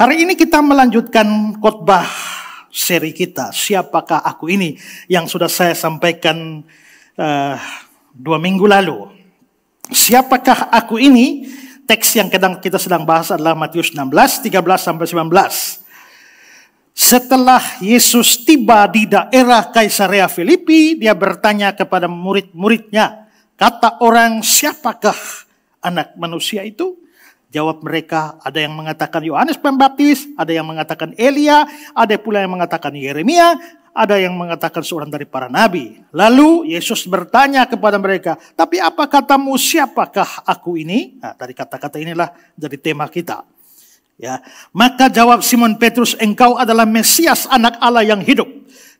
Hari ini kita melanjutkan khotbah seri kita, siapakah aku ini yang sudah saya sampaikan uh, dua minggu lalu. Siapakah aku ini? Teks yang kadang kita sedang bahas adalah Matius 16, 13 sampai 19. Setelah Yesus tiba di daerah Kaisarea Filipi, dia bertanya kepada murid-muridnya, kata orang, siapakah anak manusia itu? Jawab mereka, ada yang mengatakan Yohanes Pembaptis, ada yang mengatakan Elia, ada pula yang mengatakan Yeremia, ada yang mengatakan seorang dari para nabi. Lalu Yesus bertanya kepada mereka, tapi apa katamu siapakah aku ini? Nah, dari kata-kata inilah jadi tema kita. Ya, maka jawab Simon Petrus, engkau adalah Mesias anak Allah yang hidup.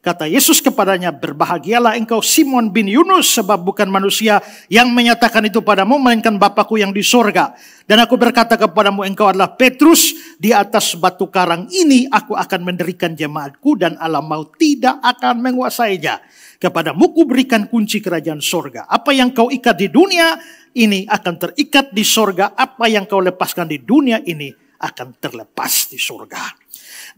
Kata Yesus kepadanya, berbahagialah engkau Simon bin Yunus, sebab bukan manusia yang menyatakan itu padamu, melainkan Bapakku yang di sorga. Dan aku berkata kepadamu, engkau adalah Petrus, di atas batu karang ini aku akan mendirikan jemaatku, dan alam mau tidak akan menguasainya. Kepadamu ku berikan kunci kerajaan sorga. Apa yang kau ikat di dunia, ini akan terikat di sorga. Apa yang kau lepaskan di dunia ini, akan terlepas di surga.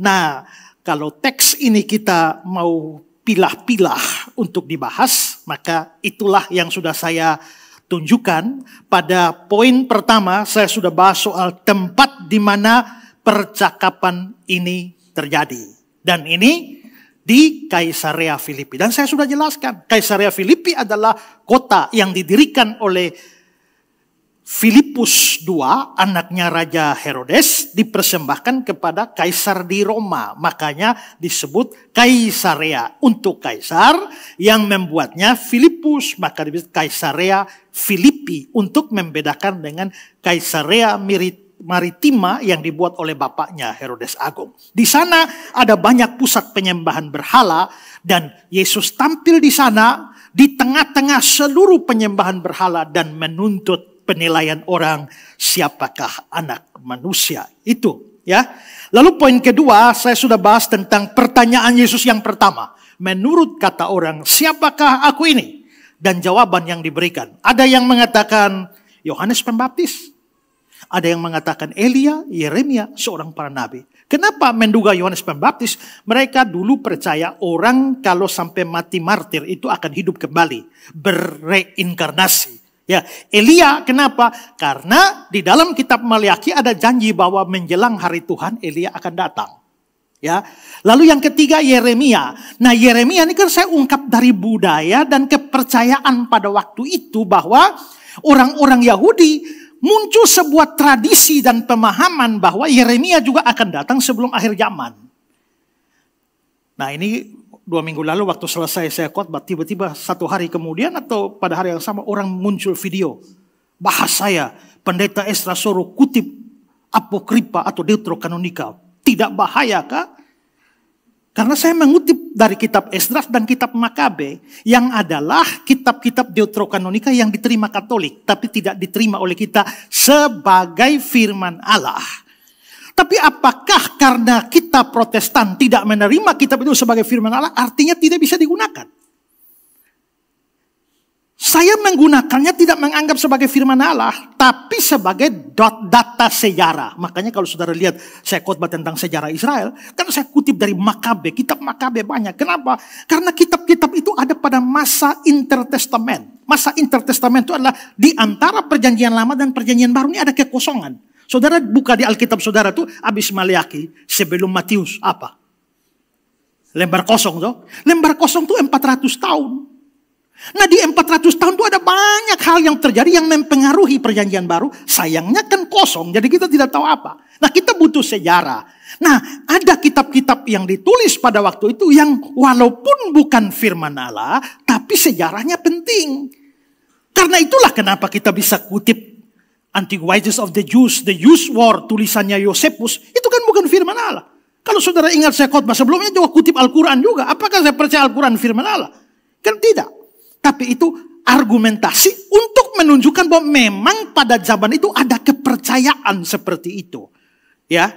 Nah, kalau teks ini kita mau pilah-pilah untuk dibahas, maka itulah yang sudah saya tunjukkan. Pada poin pertama, saya sudah bahas soal tempat di mana percakapan ini terjadi. Dan ini di Kaisarea Filipi. Dan saya sudah jelaskan, Kaisarea Filipi adalah kota yang didirikan oleh Filipus II, anaknya Raja Herodes, dipersembahkan kepada kaisar di Roma. Makanya disebut Kaisarea untuk kaisar yang membuatnya Filipus. Maka disebut Kaisarea Filipi untuk membedakan dengan Kaisarea Maritima yang dibuat oleh bapaknya Herodes Agung. Di sana ada banyak pusat penyembahan berhala dan Yesus tampil di sana di tengah-tengah seluruh penyembahan berhala dan menuntut penilaian orang siapakah anak manusia itu ya. Lalu poin kedua saya sudah bahas tentang pertanyaan Yesus yang pertama. Menurut kata orang siapakah aku ini? Dan jawaban yang diberikan. Ada yang mengatakan Yohanes Pembaptis. Ada yang mengatakan Elia, Yeremia, seorang para nabi. Kenapa menduga Yohanes Pembaptis? Mereka dulu percaya orang kalau sampai mati martir itu akan hidup kembali. Bereinkarnasi. Ya, Elia kenapa? Karena di dalam kitab Maliaki ada janji bahwa menjelang hari Tuhan Elia akan datang. Ya. Lalu yang ketiga Yeremia. Nah, Yeremia ini kan saya ungkap dari budaya dan kepercayaan pada waktu itu bahwa orang-orang Yahudi muncul sebuah tradisi dan pemahaman bahwa Yeremia juga akan datang sebelum akhir zaman. Nah, ini dua minggu lalu waktu selesai saya khotbah tiba-tiba satu hari kemudian atau pada hari yang sama orang muncul video bahas saya pendeta Esra suruh kutip apokripa atau deuterokanonika tidak bahaya kak? Karena saya mengutip dari kitab Esdras dan kitab Makabe yang adalah kitab-kitab deuterokanonika yang diterima Katolik tapi tidak diterima oleh kita sebagai firman Allah. Tapi apakah karena kita protestan tidak menerima kitab itu sebagai firman Allah, artinya tidak bisa digunakan? Saya menggunakannya tidak menganggap sebagai firman Allah, tapi sebagai data sejarah. Makanya kalau saudara lihat saya khotbah tentang sejarah Israel, kan saya kutip dari Makabe, kitab Makabe banyak. Kenapa? Karena kitab-kitab itu ada pada masa intertestament. Masa intertestament itu adalah di antara perjanjian lama dan perjanjian baru ini ada kekosongan. Saudara buka di Alkitab saudara tuh habis Maliaki sebelum Matius apa? Lembar kosong tuh. Lembar kosong tuh 400 tahun. Nah di 400 tahun itu ada banyak hal yang terjadi yang mempengaruhi perjanjian baru. Sayangnya kan kosong, jadi kita tidak tahu apa. Nah kita butuh sejarah. Nah ada kitab-kitab yang ditulis pada waktu itu yang walaupun bukan firman Allah, tapi sejarahnya penting. Karena itulah kenapa kita bisa kutip Antiquities of the Jews, the Jews War, tulisannya Yosepus, itu kan bukan firman Allah. Kalau saudara ingat saya khotbah sebelumnya juga kutip Al-Quran juga. Apakah saya percaya Al-Quran firman Allah? Kan tidak. Tapi itu argumentasi untuk menunjukkan bahwa memang pada zaman itu ada kepercayaan seperti itu. Ya.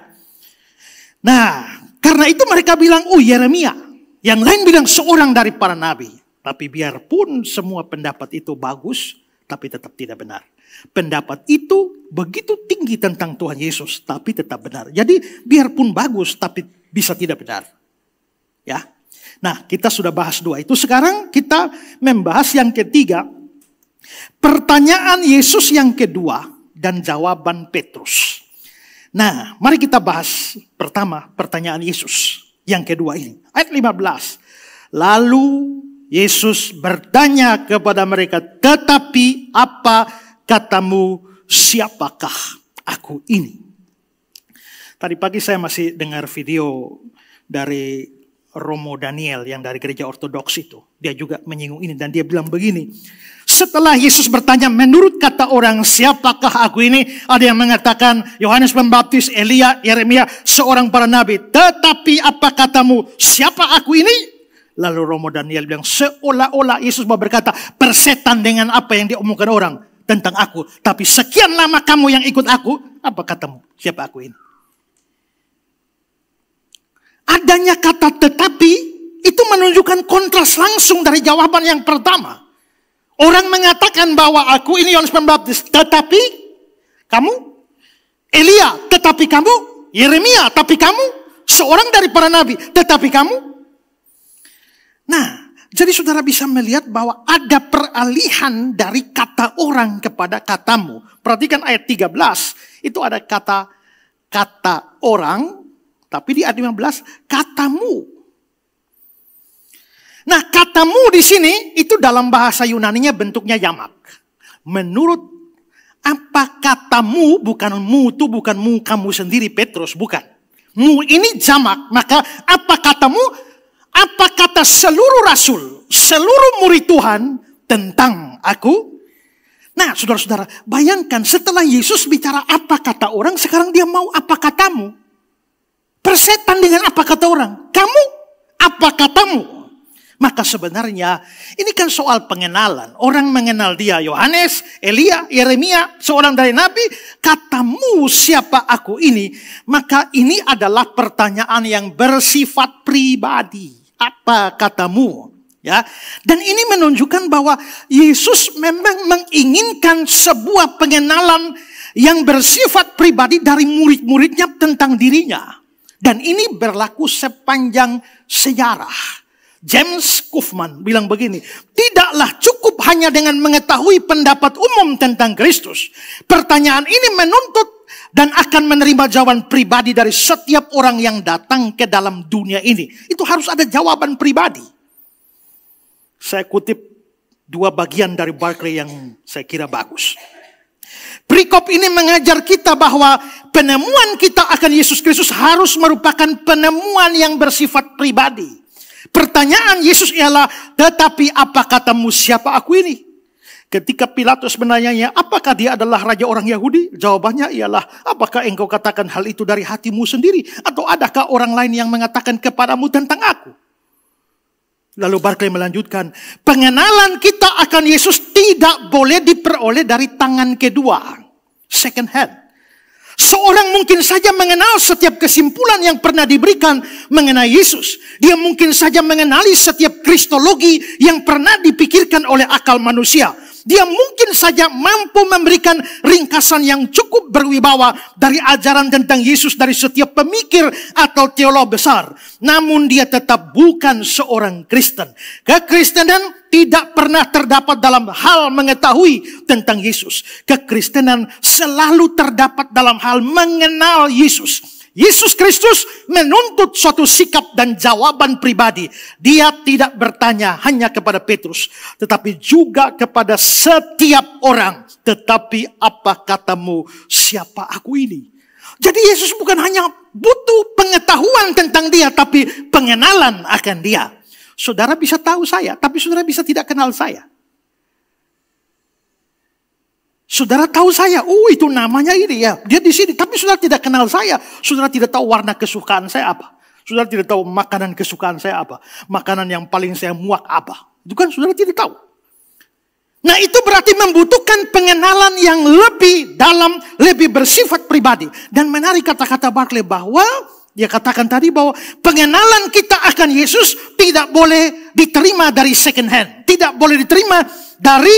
Nah, karena itu mereka bilang, oh Yeremia. Yang lain bilang seorang dari para nabi. Tapi biarpun semua pendapat itu bagus, tapi tetap tidak benar. Pendapat itu begitu tinggi tentang Tuhan Yesus, tapi tetap benar. Jadi biarpun bagus, tapi bisa tidak benar. Ya. Nah, kita sudah bahas dua itu. Sekarang kita membahas yang ketiga. Pertanyaan Yesus yang kedua dan jawaban Petrus. Nah, mari kita bahas pertama pertanyaan Yesus yang kedua ini. Ayat 15. Lalu Yesus bertanya kepada mereka, tetapi apa katamu siapakah aku ini? Tadi pagi saya masih dengar video dari Romo Daniel yang dari gereja ortodoks itu. Dia juga menyinggung ini dan dia bilang begini. Setelah Yesus bertanya, menurut kata orang siapakah aku ini? Ada yang mengatakan Yohanes Pembaptis, Elia, Yeremia, seorang para nabi. Tetapi apa katamu, siapa aku ini? Lalu Romo Daniel bilang, seolah-olah Yesus mau berkata, persetan dengan apa yang diomongkan orang tentang aku. Tapi sekian lama kamu yang ikut aku, apa katamu? Siapa aku ini? Adanya kata tetapi itu menunjukkan kontras langsung dari jawaban yang pertama. Orang mengatakan bahwa aku ini Yohanes Pembaptis, tetapi kamu Elia, tetapi kamu Yeremia, tapi kamu seorang dari para nabi, tetapi kamu. Nah, jadi saudara bisa melihat bahwa ada peralihan dari kata orang kepada katamu. Perhatikan ayat 13, itu ada kata kata orang, tapi di ayat 15 katamu. Nah katamu di sini itu dalam bahasa Yunaninya bentuknya yamak. Menurut apa katamu bukan mu itu bukan mu kamu sendiri Petrus bukan. Mu ini jamak, maka apa katamu apa kata seluruh rasul, seluruh murid Tuhan tentang aku? Nah, saudara-saudara, bayangkan setelah Yesus bicara apa kata orang, sekarang dia mau apa katamu? Persetan dengan apa kata orang. Kamu, apa katamu? Maka sebenarnya ini kan soal pengenalan. Orang mengenal dia, Yohanes, Elia, Yeremia, seorang dari nabi. Katamu siapa aku ini? Maka ini adalah pertanyaan yang bersifat pribadi apa katamu? Ya, dan ini menunjukkan bahwa Yesus memang menginginkan sebuah pengenalan yang bersifat pribadi dari murid-muridnya tentang dirinya. Dan ini berlaku sepanjang sejarah. James Kaufman bilang begini, tidaklah cukup hanya dengan mengetahui pendapat umum tentang Kristus. Pertanyaan ini menuntut dan akan menerima jawaban pribadi dari setiap orang yang datang ke dalam dunia ini. Itu harus ada jawaban pribadi. Saya kutip dua bagian dari Barclay yang saya kira bagus. Perikop ini mengajar kita bahwa penemuan kita akan Yesus Kristus harus merupakan penemuan yang bersifat pribadi. Pertanyaan Yesus ialah, tetapi apa katamu siapa aku ini? Ketika Pilatus menanyanya, apakah dia adalah raja orang Yahudi? Jawabannya ialah, apakah engkau katakan hal itu dari hatimu sendiri? Atau adakah orang lain yang mengatakan kepadamu tentang aku? Lalu Barclay melanjutkan, pengenalan kita akan Yesus tidak boleh diperoleh dari tangan kedua. Second hand. Seorang mungkin saja mengenal setiap kesimpulan yang pernah diberikan mengenai Yesus. Dia mungkin saja mengenali setiap kristologi yang pernah dipikirkan oleh akal manusia dia mungkin saja mampu memberikan ringkasan yang cukup berwibawa dari ajaran tentang Yesus dari setiap pemikir atau teolog besar. Namun dia tetap bukan seorang Kristen. Kekristenan tidak pernah terdapat dalam hal mengetahui tentang Yesus. Kekristenan selalu terdapat dalam hal mengenal Yesus. Yesus Kristus menuntut suatu sikap dan jawaban pribadi. Dia tidak bertanya hanya kepada Petrus, tetapi juga kepada setiap orang. Tetapi apa katamu, siapa aku ini? Jadi Yesus bukan hanya butuh pengetahuan tentang dia, tapi pengenalan akan dia. Saudara bisa tahu saya, tapi saudara bisa tidak kenal saya. Saudara tahu saya, oh itu namanya ini ya. Dia di sini, tapi saudara tidak kenal saya. Saudara tidak tahu warna kesukaan saya apa. Saudara tidak tahu makanan kesukaan saya apa. Makanan yang paling saya muak apa. Itu kan saudara tidak tahu. Nah itu berarti membutuhkan pengenalan yang lebih dalam, lebih bersifat pribadi. Dan menarik kata-kata Barclay bahwa, dia katakan tadi bahwa pengenalan kita akan Yesus tidak boleh diterima dari second hand. Tidak boleh diterima dari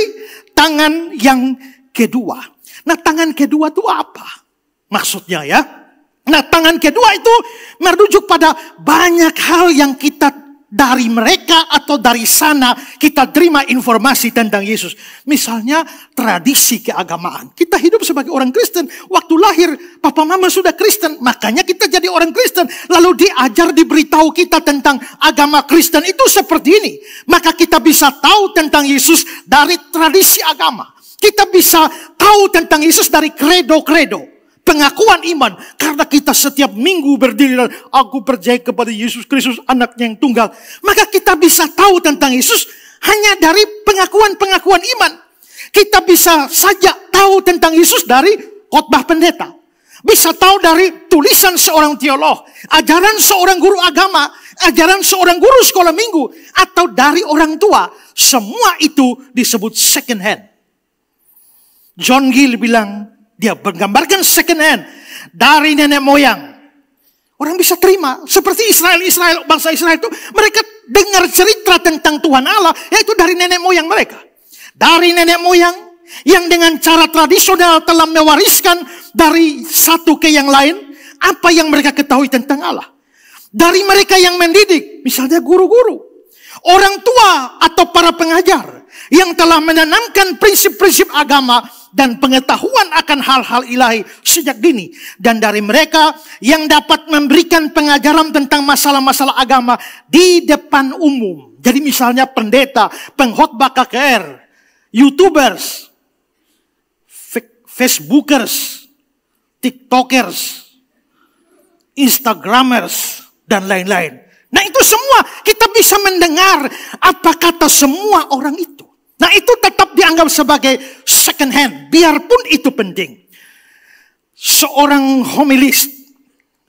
tangan yang kedua. Nah tangan kedua itu apa? Maksudnya ya. Nah tangan kedua itu merujuk pada banyak hal yang kita dari mereka atau dari sana kita terima informasi tentang Yesus. Misalnya tradisi keagamaan. Kita hidup sebagai orang Kristen. Waktu lahir papa mama sudah Kristen. Makanya kita jadi orang Kristen. Lalu diajar diberitahu kita tentang agama Kristen itu seperti ini. Maka kita bisa tahu tentang Yesus dari tradisi agama. Kita bisa tahu tentang Yesus dari kredo-kredo. Pengakuan iman. Karena kita setiap minggu berdiri dan aku percaya kepada Yesus Kristus anaknya yang tunggal. Maka kita bisa tahu tentang Yesus hanya dari pengakuan-pengakuan iman. Kita bisa saja tahu tentang Yesus dari khotbah pendeta. Bisa tahu dari tulisan seorang teolog, ajaran seorang guru agama, ajaran seorang guru sekolah minggu, atau dari orang tua. Semua itu disebut second hand. John Gill bilang, dia menggambarkan second hand dari nenek moyang. Orang bisa terima. Seperti Israel, Israel, bangsa Israel itu mereka dengar cerita tentang Tuhan Allah yaitu dari nenek moyang mereka. Dari nenek moyang yang dengan cara tradisional telah mewariskan dari satu ke yang lain apa yang mereka ketahui tentang Allah. Dari mereka yang mendidik, misalnya guru-guru, orang tua atau para pengajar yang telah menanamkan prinsip-prinsip agama dan pengetahuan akan hal-hal ilahi sejak dini. Dan dari mereka yang dapat memberikan pengajaran tentang masalah-masalah agama di depan umum. Jadi misalnya pendeta, pengkhotbah KKR, YouTubers, Facebookers, TikTokers, Instagramers, dan lain-lain. Nah itu semua kita bisa mendengar apa kata semua orang itu. Nah itu tetap dianggap sebagai second hand, biarpun itu penting. Seorang homilis,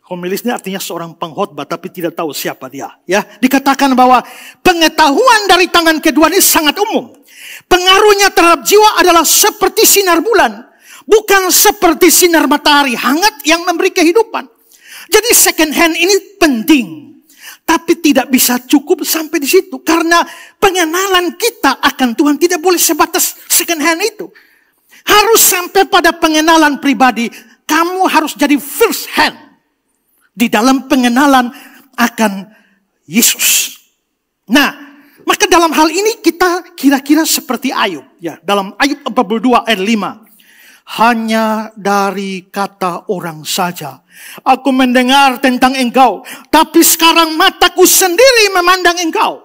homilis ini artinya seorang pengkhotbah tapi tidak tahu siapa dia. Ya, dikatakan bahwa pengetahuan dari tangan kedua ini sangat umum. Pengaruhnya terhadap jiwa adalah seperti sinar bulan, bukan seperti sinar matahari hangat yang memberi kehidupan. Jadi second hand ini penting. Tapi tidak bisa cukup sampai di situ. Karena pengenalan kita akan Tuhan tidak boleh sebatas second hand itu. Harus sampai pada pengenalan pribadi. Kamu harus jadi first hand. Di dalam pengenalan akan Yesus. Nah, maka dalam hal ini kita kira-kira seperti Ayub. ya Dalam Ayub 42 ayat 5 hanya dari kata orang saja. Aku mendengar tentang engkau, tapi sekarang mataku sendiri memandang engkau.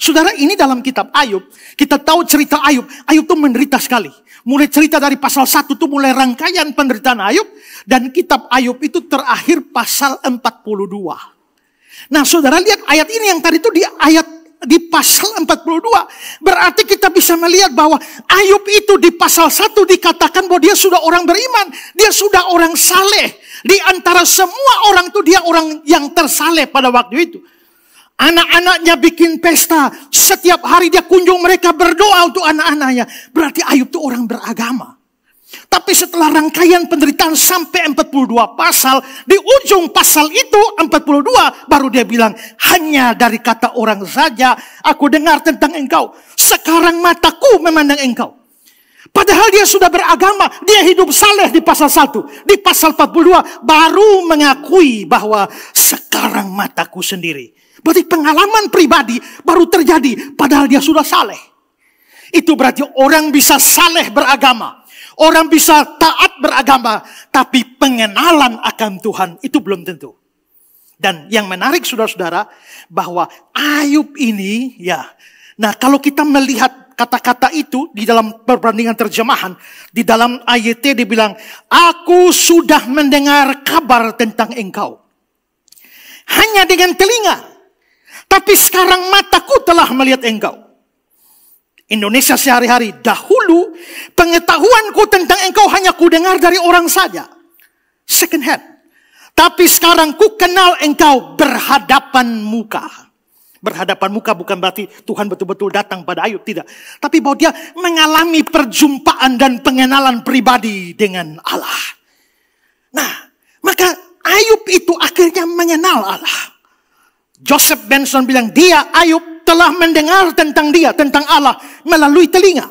Saudara, ini dalam kitab Ayub, kita tahu cerita Ayub. Ayub itu menderita sekali. Mulai cerita dari pasal 1 itu mulai rangkaian penderitaan Ayub. Dan kitab Ayub itu terakhir pasal 42. Nah saudara lihat ayat ini yang tadi itu di ayat di pasal 42. Berarti kita bisa melihat bahwa Ayub itu di pasal 1 dikatakan bahwa dia sudah orang beriman. Dia sudah orang saleh. Di antara semua orang itu dia orang yang tersaleh pada waktu itu. Anak-anaknya bikin pesta. Setiap hari dia kunjung mereka berdoa untuk anak-anaknya. Berarti Ayub itu orang beragama. Tapi setelah rangkaian penderitaan sampai 42 pasal, di ujung pasal itu 42 baru dia bilang, hanya dari kata orang saja aku dengar tentang engkau. Sekarang mataku memandang engkau. Padahal dia sudah beragama, dia hidup saleh di pasal 1, di pasal 42 baru mengakui bahwa sekarang mataku sendiri. Berarti pengalaman pribadi baru terjadi padahal dia sudah saleh. Itu berarti orang bisa saleh beragama Orang bisa taat beragama, tapi pengenalan akan Tuhan itu belum tentu. Dan yang menarik saudara-saudara, bahwa Ayub ini, ya, nah kalau kita melihat kata-kata itu di dalam perbandingan terjemahan, di dalam AYT dibilang, aku sudah mendengar kabar tentang engkau. Hanya dengan telinga. Tapi sekarang mataku telah melihat engkau. Indonesia sehari-hari. Dahulu pengetahuanku tentang engkau hanya ku dengar dari orang saja. Second hand. Tapi sekarang ku kenal engkau berhadapan muka. Berhadapan muka bukan berarti Tuhan betul-betul datang pada Ayub, tidak. Tapi bahwa dia mengalami perjumpaan dan pengenalan pribadi dengan Allah. Nah, maka Ayub itu akhirnya mengenal Allah. Joseph Benson bilang, dia Ayub telah mendengar tentang dia, tentang Allah melalui telinga.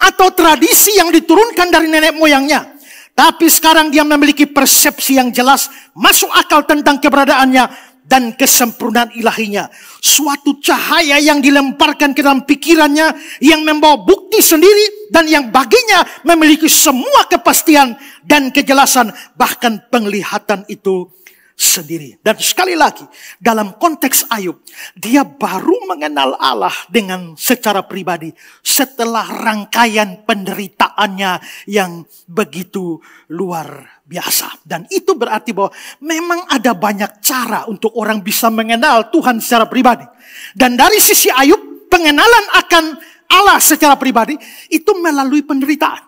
Atau tradisi yang diturunkan dari nenek moyangnya. Tapi sekarang dia memiliki persepsi yang jelas, masuk akal tentang keberadaannya dan kesempurnaan ilahinya. Suatu cahaya yang dilemparkan ke dalam pikirannya yang membawa bukti sendiri dan yang baginya memiliki semua kepastian dan kejelasan bahkan penglihatan itu sendiri. Dan sekali lagi, dalam konteks Ayub, dia baru mengenal Allah dengan secara pribadi setelah rangkaian penderitaannya yang begitu luar biasa. Dan itu berarti bahwa memang ada banyak cara untuk orang bisa mengenal Tuhan secara pribadi. Dan dari sisi Ayub, pengenalan akan Allah secara pribadi itu melalui penderitaan.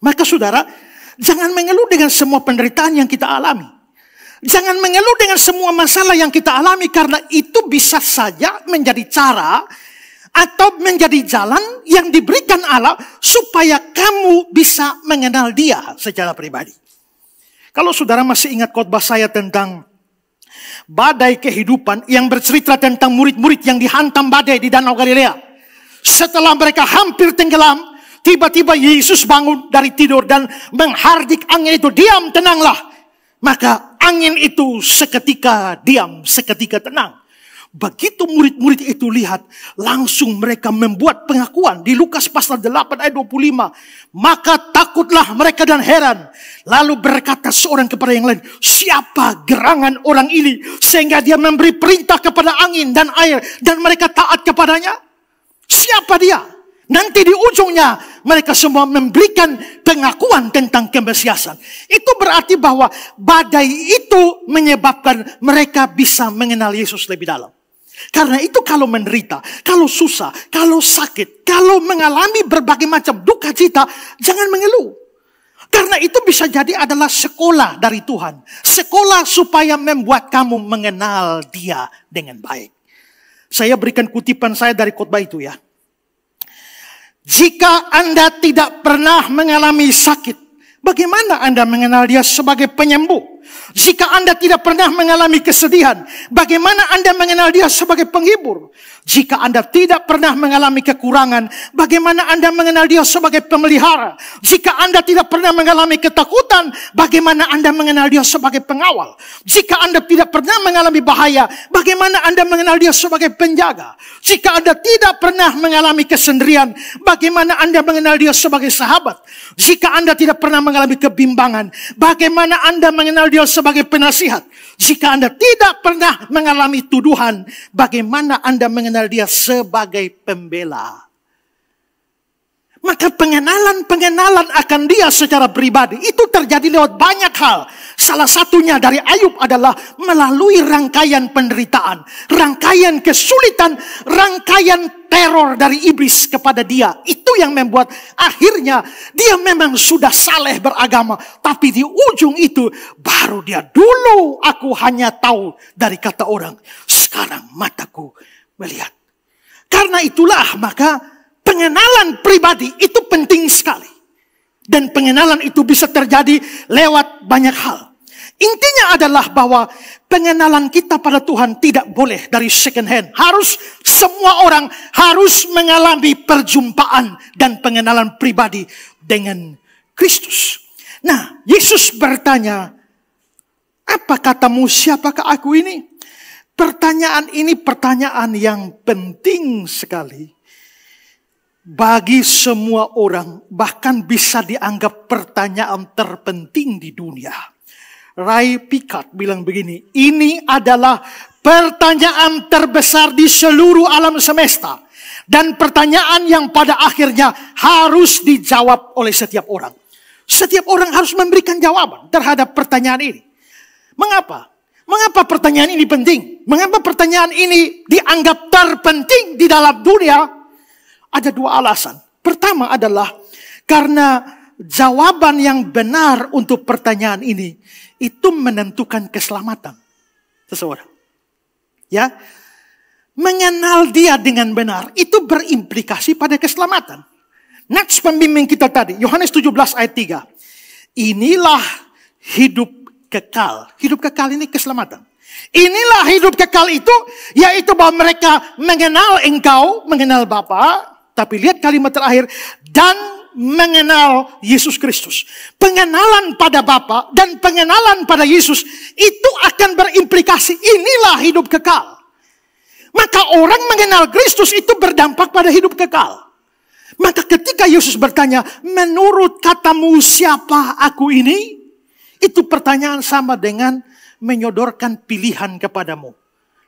Maka saudara, jangan mengeluh dengan semua penderitaan yang kita alami. Jangan mengeluh dengan semua masalah yang kita alami karena itu bisa saja menjadi cara atau menjadi jalan yang diberikan Allah supaya kamu bisa mengenal Dia secara pribadi. Kalau saudara masih ingat khotbah saya tentang badai kehidupan yang bercerita tentang murid-murid yang dihantam badai di Danau Galilea. Setelah mereka hampir tenggelam, tiba-tiba Yesus bangun dari tidur dan menghardik angin itu. Diam, tenanglah. Maka angin itu seketika diam, seketika tenang. Begitu murid-murid itu lihat, langsung mereka membuat pengakuan di Lukas pasal 8 ayat 25. Maka takutlah mereka dan heran. Lalu berkata seorang kepada yang lain, siapa gerangan orang ini sehingga dia memberi perintah kepada angin dan air dan mereka taat kepadanya? Siapa dia? Nanti di ujungnya mereka semua memberikan pengakuan tentang kemesiasan. Itu berarti bahwa badai itu menyebabkan mereka bisa mengenal Yesus lebih dalam. Karena itu kalau menderita, kalau susah, kalau sakit, kalau mengalami berbagai macam duka cita, jangan mengeluh. Karena itu bisa jadi adalah sekolah dari Tuhan. Sekolah supaya membuat kamu mengenal dia dengan baik. Saya berikan kutipan saya dari khotbah itu ya. Jika Anda tidak pernah mengalami sakit, bagaimana Anda mengenal dia sebagai penyembuh? Jika Anda tidak pernah mengalami kesedihan, bagaimana Anda mengenal Dia sebagai penghibur? Jika Anda tidak pernah mengalami kekurangan, bagaimana Anda mengenal Dia sebagai pemelihara? Jika Anda tidak pernah mengalami ketakutan, bagaimana Anda mengenal Dia sebagai pengawal? Jika Anda tidak pernah mengalami bahaya, bagaimana Anda mengenal Dia sebagai penjaga? Jika Anda tidak pernah mengalami kesendirian, bagaimana Anda mengenal Dia sebagai sahabat? Jika Anda tidak pernah mengalami kebimbangan, bagaimana Anda mengenal Dia beliau sebagai penasihat. Jika Anda tidak pernah mengalami tuduhan, bagaimana Anda mengenal dia sebagai pembela? Maka pengenalan-pengenalan akan dia secara pribadi itu terjadi lewat banyak hal. Salah satunya dari Ayub adalah melalui rangkaian penderitaan, rangkaian kesulitan, rangkaian teror dari iblis kepada dia. Itu yang membuat akhirnya dia memang sudah saleh beragama, tapi di ujung itu baru dia dulu aku hanya tahu dari kata orang, sekarang mataku melihat. Karena itulah maka pengenalan pribadi itu penting sekali. Dan pengenalan itu bisa terjadi lewat banyak hal. Intinya adalah bahwa pengenalan kita pada Tuhan tidak boleh dari second hand. Harus semua orang harus mengalami perjumpaan dan pengenalan pribadi dengan Kristus. Nah, Yesus bertanya, apa katamu siapakah aku ini? Pertanyaan ini pertanyaan yang penting sekali bagi semua orang, bahkan bisa dianggap pertanyaan terpenting di dunia. Ray Picard bilang begini, ini adalah pertanyaan terbesar di seluruh alam semesta. Dan pertanyaan yang pada akhirnya harus dijawab oleh setiap orang. Setiap orang harus memberikan jawaban terhadap pertanyaan ini. Mengapa? Mengapa pertanyaan ini penting? Mengapa pertanyaan ini dianggap terpenting di dalam dunia ada dua alasan. Pertama adalah karena jawaban yang benar untuk pertanyaan ini itu menentukan keselamatan seseorang. Ya. Mengenal dia dengan benar itu berimplikasi pada keselamatan. Next pembimbing kita tadi, Yohanes 17 ayat 3. Inilah hidup kekal. Hidup kekal ini keselamatan. Inilah hidup kekal itu, yaitu bahwa mereka mengenal engkau, mengenal Bapa, tapi lihat kalimat terakhir, dan mengenal Yesus Kristus. Pengenalan pada Bapa dan pengenalan pada Yesus itu akan berimplikasi inilah hidup kekal. Maka orang mengenal Kristus itu berdampak pada hidup kekal. Maka ketika Yesus bertanya, menurut katamu siapa aku ini? Itu pertanyaan sama dengan menyodorkan pilihan kepadamu.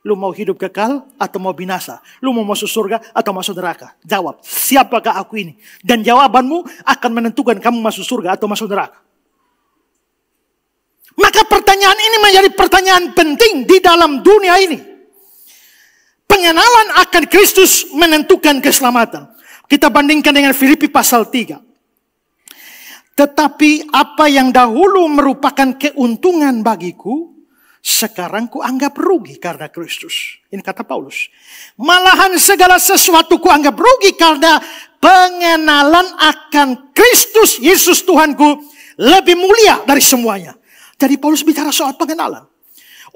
Lu mau hidup kekal atau mau binasa? Lu mau masuk surga atau masuk neraka? Jawab, siapakah aku ini? Dan jawabanmu akan menentukan kamu masuk surga atau masuk neraka. Maka pertanyaan ini menjadi pertanyaan penting di dalam dunia ini. Pengenalan akan Kristus menentukan keselamatan. Kita bandingkan dengan Filipi pasal 3. Tetapi apa yang dahulu merupakan keuntungan bagiku, sekarang ku anggap rugi karena Kristus. Ini kata Paulus. Malahan segala sesuatu ku anggap rugi karena pengenalan akan Kristus Yesus Tuhanku lebih mulia dari semuanya. Jadi Paulus bicara soal pengenalan.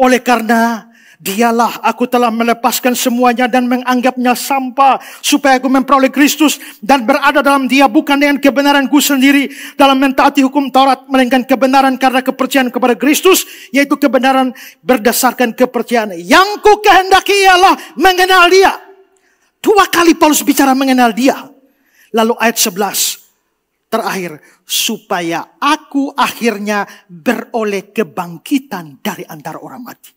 Oleh karena Dialah aku telah melepaskan semuanya dan menganggapnya sampah supaya aku memperoleh Kristus dan berada dalam dia bukan dengan kebenaranku sendiri dalam mentaati hukum Taurat melainkan kebenaran karena kepercayaan kepada Kristus yaitu kebenaran berdasarkan kepercayaan yang ku kehendaki ialah mengenal dia. Dua kali Paulus bicara mengenal dia. Lalu ayat 11 terakhir supaya aku akhirnya beroleh kebangkitan dari antara orang mati.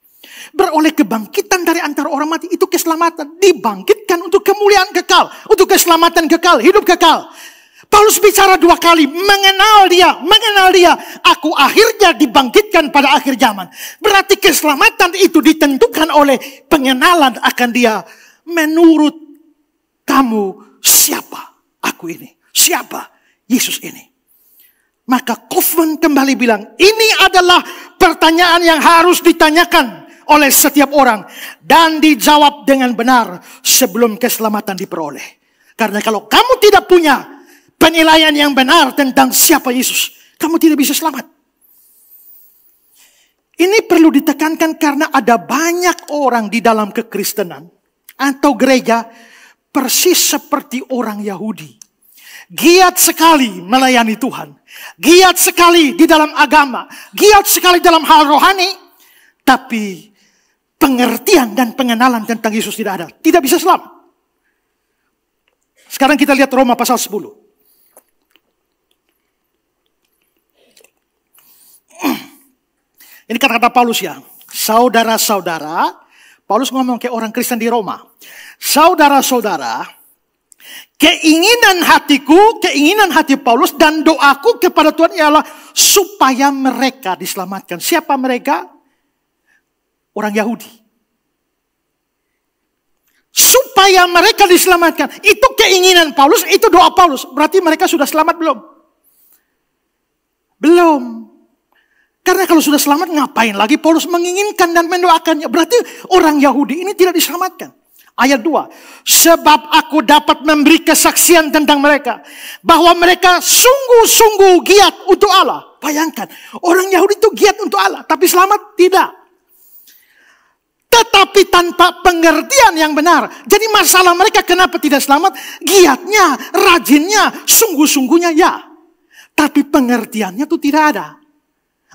Beroleh kebangkitan dari antara orang mati itu keselamatan. Dibangkitkan untuk kemuliaan kekal. Untuk keselamatan kekal, hidup kekal. Paulus bicara dua kali, mengenal dia, mengenal dia. Aku akhirnya dibangkitkan pada akhir zaman. Berarti keselamatan itu ditentukan oleh pengenalan akan dia. Menurut kamu, siapa aku ini? Siapa Yesus ini? Maka Kaufman kembali bilang, ini adalah pertanyaan yang harus ditanyakan oleh setiap orang dan dijawab dengan benar sebelum keselamatan diperoleh. Karena kalau kamu tidak punya penilaian yang benar tentang siapa Yesus, kamu tidak bisa selamat. Ini perlu ditekankan karena ada banyak orang di dalam kekristenan atau gereja persis seperti orang Yahudi. Giat sekali melayani Tuhan, giat sekali di dalam agama, giat sekali dalam hal rohani, tapi pengertian dan pengenalan tentang Yesus tidak ada, tidak bisa selam. Sekarang kita lihat Roma pasal 10. Ini kata-kata Paulus ya. Saudara-saudara, Paulus ngomong ke orang Kristen di Roma. Saudara-saudara, keinginan hatiku, keinginan hati Paulus dan doaku kepada Tuhan ialah supaya mereka diselamatkan. Siapa mereka? orang Yahudi. Supaya mereka diselamatkan. Itu keinginan Paulus, itu doa Paulus. Berarti mereka sudah selamat belum? Belum. Karena kalau sudah selamat ngapain lagi Paulus menginginkan dan mendoakannya. Berarti orang Yahudi ini tidak diselamatkan. Ayat 2. Sebab aku dapat memberi kesaksian tentang mereka. Bahwa mereka sungguh-sungguh giat untuk Allah. Bayangkan, orang Yahudi itu giat untuk Allah. Tapi selamat? Tidak tetapi tanpa pengertian yang benar. Jadi masalah mereka kenapa tidak selamat? Giatnya, rajinnya, sungguh-sungguhnya ya. Tapi pengertiannya itu tidak ada.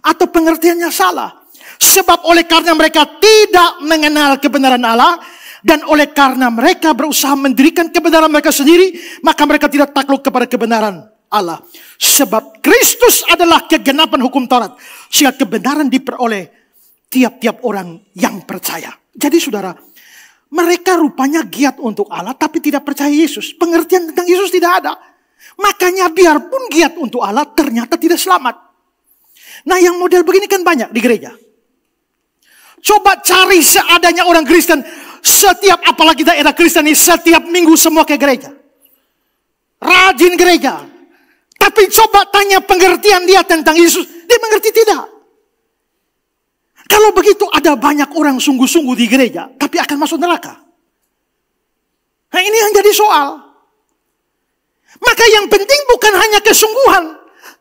Atau pengertiannya salah. Sebab oleh karena mereka tidak mengenal kebenaran Allah, dan oleh karena mereka berusaha mendirikan kebenaran mereka sendiri, maka mereka tidak takluk kepada kebenaran Allah. Sebab Kristus adalah kegenapan hukum Taurat. Sehingga kebenaran diperoleh tiap-tiap orang yang percaya. Jadi saudara, mereka rupanya giat untuk Allah tapi tidak percaya Yesus. Pengertian tentang Yesus tidak ada. Makanya biarpun giat untuk Allah ternyata tidak selamat. Nah yang model begini kan banyak di gereja. Coba cari seadanya orang Kristen. Setiap apalagi daerah Kristen ini setiap minggu semua ke gereja. Rajin gereja. Tapi coba tanya pengertian dia tentang Yesus. Dia mengerti tidak. Kalau begitu ada banyak orang sungguh-sungguh di gereja, tapi akan masuk neraka. Nah ini yang jadi soal. Maka yang penting bukan hanya kesungguhan,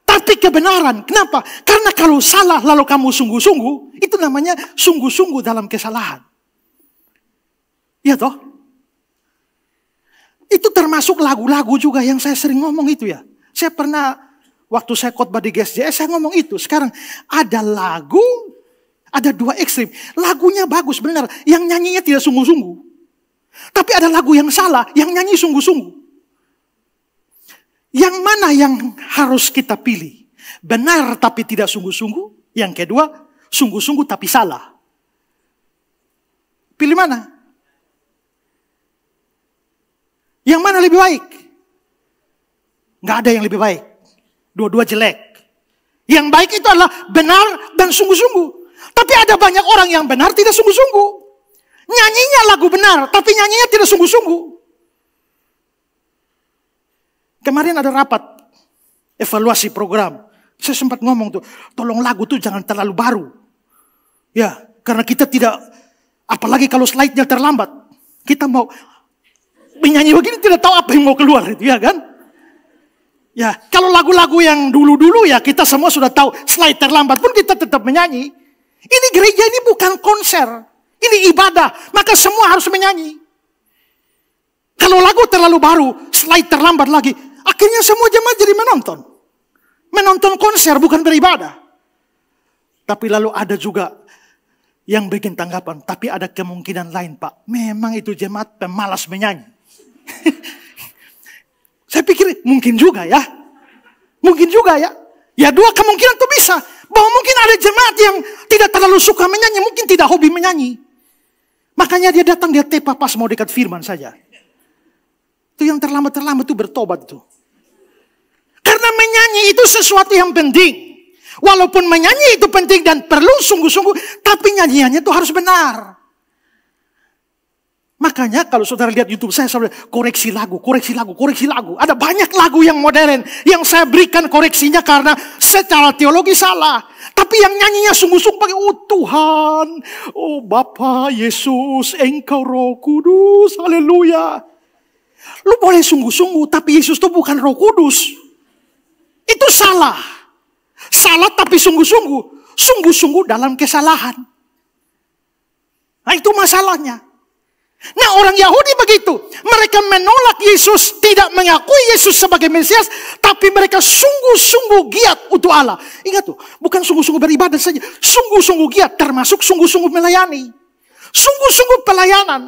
tapi kebenaran. Kenapa? Karena kalau salah lalu kamu sungguh-sungguh, itu namanya sungguh-sungguh dalam kesalahan. Iya toh? Itu termasuk lagu-lagu juga yang saya sering ngomong itu ya. Saya pernah waktu saya khotbah di GSJS saya ngomong itu. Sekarang ada lagu ada dua ekstrim. Lagunya bagus, benar. Yang nyanyinya tidak sungguh-sungguh. Tapi ada lagu yang salah, yang nyanyi sungguh-sungguh. Yang mana yang harus kita pilih? Benar tapi tidak sungguh-sungguh. Yang kedua, sungguh-sungguh tapi salah. Pilih mana? Yang mana lebih baik? Gak ada yang lebih baik. Dua-dua jelek. Yang baik itu adalah benar dan sungguh-sungguh. Tapi ada banyak orang yang benar tidak sungguh-sungguh. Nyanyinya lagu benar, tapi nyanyinya tidak sungguh-sungguh. Kemarin ada rapat evaluasi program. Saya sempat ngomong tuh, tolong lagu tuh jangan terlalu baru. Ya, karena kita tidak, apalagi kalau slide-nya terlambat. Kita mau menyanyi begini tidak tahu apa yang mau keluar Gitu, ya kan? Ya, kalau lagu-lagu yang dulu-dulu ya kita semua sudah tahu slide terlambat pun kita tetap menyanyi. Ini gereja ini bukan konser. Ini ibadah. Maka semua harus menyanyi. Kalau lagu terlalu baru, slide terlambat lagi. Akhirnya semua jemaat jadi menonton. Menonton konser bukan beribadah. Tapi lalu ada juga yang bikin tanggapan. Tapi ada kemungkinan lain Pak. Memang itu jemaat pemalas menyanyi. Saya pikir mungkin juga ya. Mungkin juga ya. Ya dua kemungkinan itu bisa. Bahwa mungkin ada jemaat yang tidak terlalu suka menyanyi, mungkin tidak hobi menyanyi. Makanya dia datang, dia tepa pas mau dekat firman saja. Itu yang terlambat-terlambat itu bertobat itu. Karena menyanyi itu sesuatu yang penting. Walaupun menyanyi itu penting dan perlu sungguh-sungguh, tapi nyanyiannya itu harus benar. Makanya kalau saudara lihat YouTube saya, saudara koreksi lagu, koreksi lagu, koreksi lagu. Ada banyak lagu yang modern yang saya berikan koreksinya karena secara teologi salah. Tapi yang nyanyinya sungguh-sungguh pakai, oh Tuhan, oh Bapa Yesus, engkau roh kudus, haleluya. Lu boleh sungguh-sungguh, tapi Yesus itu bukan roh kudus. Itu salah. Salah tapi sungguh-sungguh. Sungguh-sungguh dalam kesalahan. Nah itu masalahnya. Nah orang Yahudi begitu. Mereka menolak Yesus, tidak mengakui Yesus sebagai Mesias. Tapi mereka sungguh-sungguh giat untuk Allah. Ingat tuh, bukan sungguh-sungguh beribadah saja. Sungguh-sungguh giat, termasuk sungguh-sungguh melayani. Sungguh-sungguh pelayanan.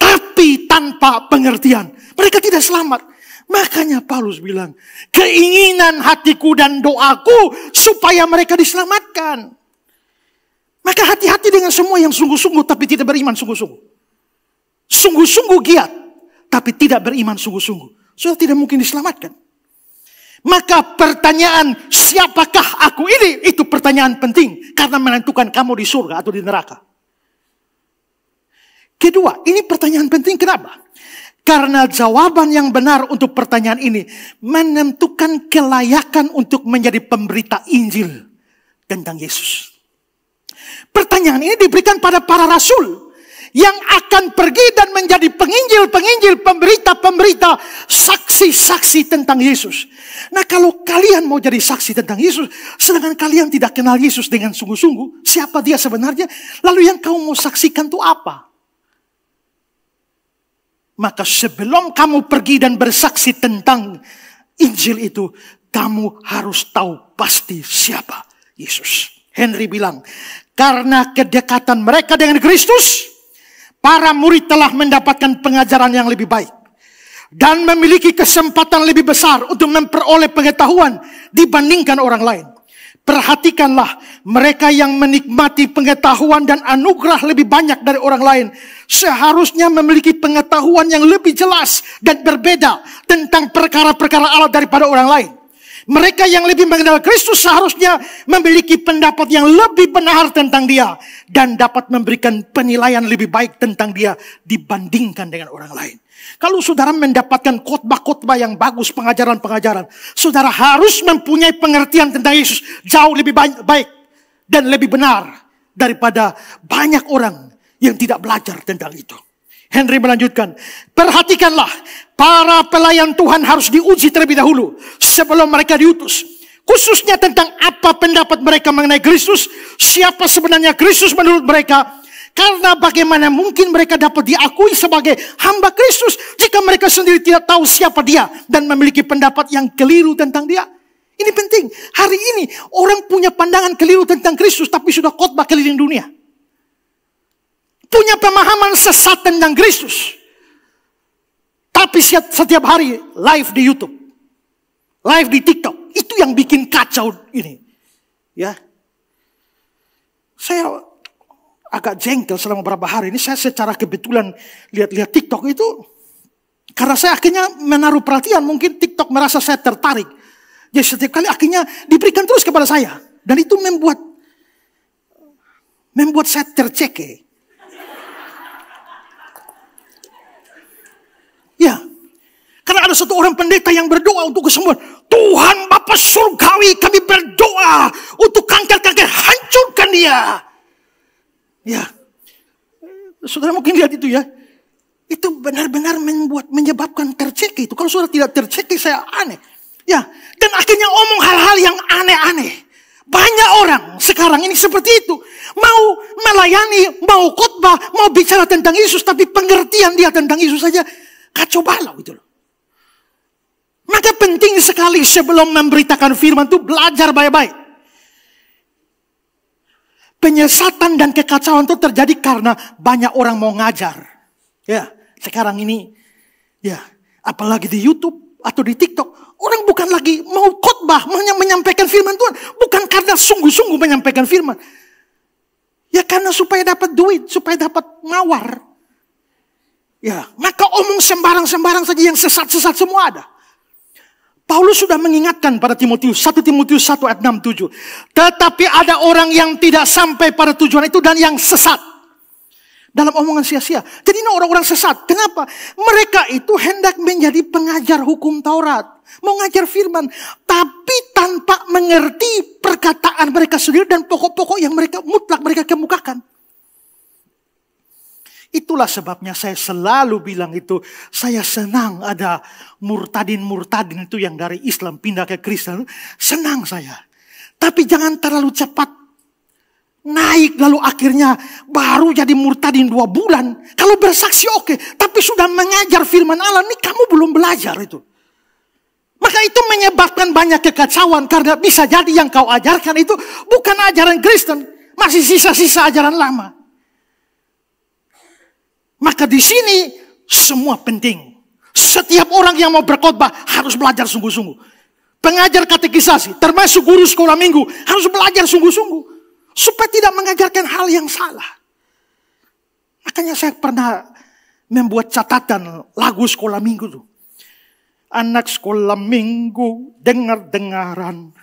Tapi tanpa pengertian. Mereka tidak selamat. Makanya Paulus bilang, keinginan hatiku dan doaku supaya mereka diselamatkan. Maka hati-hati dengan semua yang sungguh-sungguh tapi tidak beriman sungguh-sungguh sungguh-sungguh giat, tapi tidak beriman sungguh-sungguh, sudah tidak mungkin diselamatkan. Maka pertanyaan siapakah aku ini itu pertanyaan penting karena menentukan kamu di surga atau di neraka. Kedua, ini pertanyaan penting kenapa? Karena jawaban yang benar untuk pertanyaan ini menentukan kelayakan untuk menjadi pemberita Injil tentang Yesus. Pertanyaan ini diberikan pada para rasul yang akan pergi dan menjadi penginjil-penginjil, pemberita-pemberita, saksi-saksi tentang Yesus. Nah kalau kalian mau jadi saksi tentang Yesus, sedangkan kalian tidak kenal Yesus dengan sungguh-sungguh, siapa dia sebenarnya, lalu yang kamu mau saksikan itu apa? Maka sebelum kamu pergi dan bersaksi tentang Injil itu, kamu harus tahu pasti siapa Yesus. Henry bilang, karena kedekatan mereka dengan Kristus, Para murid telah mendapatkan pengajaran yang lebih baik dan memiliki kesempatan lebih besar untuk memperoleh pengetahuan dibandingkan orang lain. Perhatikanlah mereka yang menikmati pengetahuan dan anugerah lebih banyak dari orang lain seharusnya memiliki pengetahuan yang lebih jelas dan berbeda tentang perkara-perkara Allah daripada orang lain. Mereka yang lebih mengenal Kristus seharusnya memiliki pendapat yang lebih benar tentang dia dan dapat memberikan penilaian lebih baik tentang dia dibandingkan dengan orang lain. Kalau saudara mendapatkan khotbah-khotbah yang bagus, pengajaran-pengajaran, saudara harus mempunyai pengertian tentang Yesus jauh lebih baik dan lebih benar daripada banyak orang yang tidak belajar tentang itu. Henry melanjutkan, perhatikanlah para pelayan Tuhan harus diuji terlebih dahulu sebelum mereka diutus. Khususnya tentang apa pendapat mereka mengenai Kristus, siapa sebenarnya Kristus menurut mereka, karena bagaimana mungkin mereka dapat diakui sebagai hamba Kristus jika mereka sendiri tidak tahu siapa dia dan memiliki pendapat yang keliru tentang dia. Ini penting. Hari ini orang punya pandangan keliru tentang Kristus tapi sudah khotbah keliling dunia punya pemahaman sesat tentang Kristus. Tapi setiap hari live di YouTube, live di TikTok, itu yang bikin kacau ini. Ya. Saya agak jengkel selama beberapa hari ini saya secara kebetulan lihat-lihat TikTok itu karena saya akhirnya menaruh perhatian mungkin TikTok merasa saya tertarik. Jadi setiap kali akhirnya diberikan terus kepada saya dan itu membuat membuat saya terceke. ada satu orang pendeta yang berdoa untuk kesembuhan. Tuhan Bapa Surgawi kami berdoa untuk kanker-kanker hancurkan dia. Ya, saudara mungkin lihat itu ya. Itu benar-benar membuat menyebabkan tercekik itu. Kalau saudara tidak tercekik saya aneh. Ya, dan akhirnya omong hal-hal yang aneh-aneh. Banyak orang sekarang ini seperti itu. Mau melayani, mau khotbah, mau bicara tentang Yesus, tapi pengertian dia tentang Yesus saja kacau balau itu loh. Maka penting sekali sebelum memberitakan firman itu belajar baik-baik. Penyesatan dan kekacauan itu terjadi karena banyak orang mau ngajar. Ya, sekarang ini ya, apalagi di YouTube atau di TikTok, orang bukan lagi mau khotbah, menyampaikan firman Tuhan, bukan karena sungguh-sungguh menyampaikan firman. Ya karena supaya dapat duit, supaya dapat mawar. Ya, maka omong sembarang-sembarang saja yang sesat-sesat semua ada. Paulus sudah mengingatkan pada Timotius 1 Timotius 1 ayat 6 7. Tetapi ada orang yang tidak sampai pada tujuan itu dan yang sesat. Dalam omongan sia-sia. Jadi ini orang-orang sesat. Kenapa? Mereka itu hendak menjadi pengajar hukum Taurat. Mau ngajar firman. Tapi tanpa mengerti perkataan mereka sendiri dan pokok-pokok yang mereka mutlak mereka kemukakan. Itulah sebabnya saya selalu bilang itu, saya senang ada murtadin-murtadin itu yang dari Islam pindah ke Kristen. Senang saya. Tapi jangan terlalu cepat naik lalu akhirnya baru jadi murtadin dua bulan. Kalau bersaksi oke, okay. tapi sudah mengajar firman Allah, ini kamu belum belajar itu. Maka itu menyebabkan banyak kekacauan karena bisa jadi yang kau ajarkan itu bukan ajaran Kristen, masih sisa-sisa ajaran lama. Maka di sini semua penting. Setiap orang yang mau berkhotbah harus belajar sungguh-sungguh. Pengajar katekisasi, termasuk guru sekolah minggu, harus belajar sungguh-sungguh. Supaya tidak mengajarkan hal yang salah. Makanya saya pernah membuat catatan lagu sekolah minggu tuh. Anak sekolah minggu dengar-dengaran,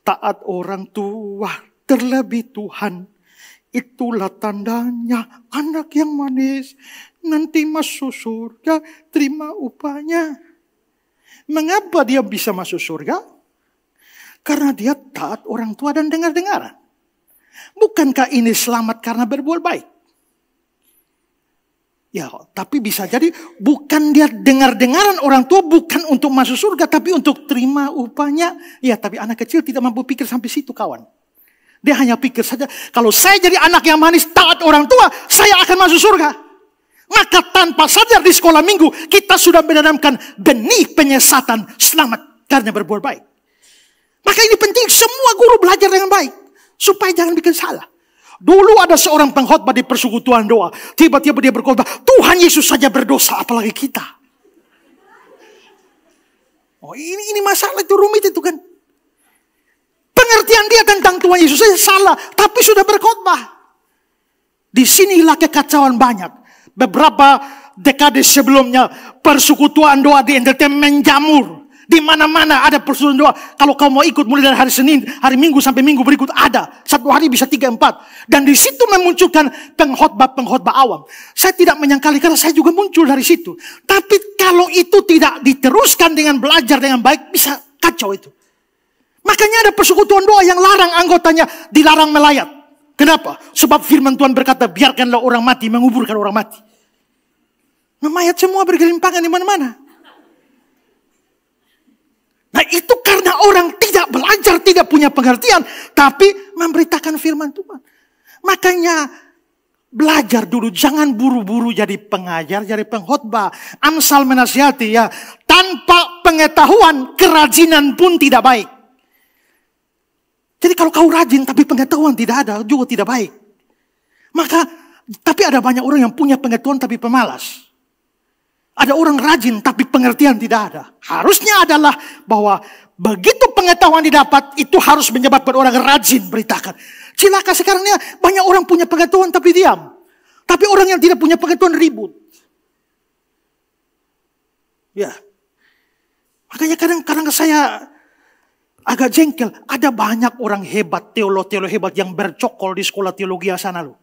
taat orang tua, terlebih Tuhan. Itulah tandanya anak yang manis nanti masuk surga terima upahnya. Mengapa dia bisa masuk surga? Karena dia taat orang tua dan dengar-dengaran. Bukankah ini selamat karena berbuat baik? Ya, tapi bisa jadi bukan dia dengar-dengaran orang tua bukan untuk masuk surga tapi untuk terima upahnya. Ya, tapi anak kecil tidak mampu pikir sampai situ kawan. Dia hanya pikir saja, kalau saya jadi anak yang manis taat orang tua, saya akan masuk surga. Maka tanpa sadar di sekolah minggu, kita sudah menanamkan benih penyesatan selamat karena berbuat baik. Maka ini penting, semua guru belajar dengan baik. Supaya jangan bikin salah. Dulu ada seorang pengkhotbah di persekutuan doa. Tiba-tiba dia berkhotbah, Tuhan Yesus saja berdosa, apalagi kita. Oh ini, ini masalah itu rumit itu kan dia tentang Tuhan Yesus saja salah, tapi sudah berkhotbah. Di sinilah kekacauan banyak. Beberapa dekade sebelumnya persekutuan doa di entertainment jamur. Di mana-mana ada persekutuan doa. Kalau kau mau ikut mulai dari hari Senin, hari Minggu sampai Minggu berikut ada. Satu hari bisa tiga empat. Dan di situ memunculkan pengkhotbah-pengkhotbah awam. Saya tidak menyangkali karena saya juga muncul dari situ. Tapi kalau itu tidak diteruskan dengan belajar dengan baik bisa kacau itu. Makanya ada persekutuan doa yang larang anggotanya dilarang melayat. Kenapa? Sebab firman Tuhan berkata, biarkanlah orang mati menguburkan orang mati. Memayat semua bergelimpangan di mana-mana. Nah itu karena orang tidak belajar, tidak punya pengertian. Tapi memberitakan firman Tuhan. Makanya belajar dulu. Jangan buru-buru jadi pengajar, jadi pengkhotbah. Amsal menasihati ya. Tanpa pengetahuan, kerajinan pun tidak baik. Jadi kalau kau rajin tapi pengetahuan tidak ada juga tidak baik. Maka tapi ada banyak orang yang punya pengetahuan tapi pemalas. Ada orang rajin tapi pengertian tidak ada. Harusnya adalah bahwa begitu pengetahuan didapat itu harus menyebabkan orang rajin beritakan. Cilaka sekarang ini banyak orang punya pengetahuan tapi diam. Tapi orang yang tidak punya pengetahuan ribut. Ya. Makanya kadang-kadang saya agak jengkel. Ada banyak orang hebat, teolog-teolog hebat yang bercokol di sekolah teologi sana loh.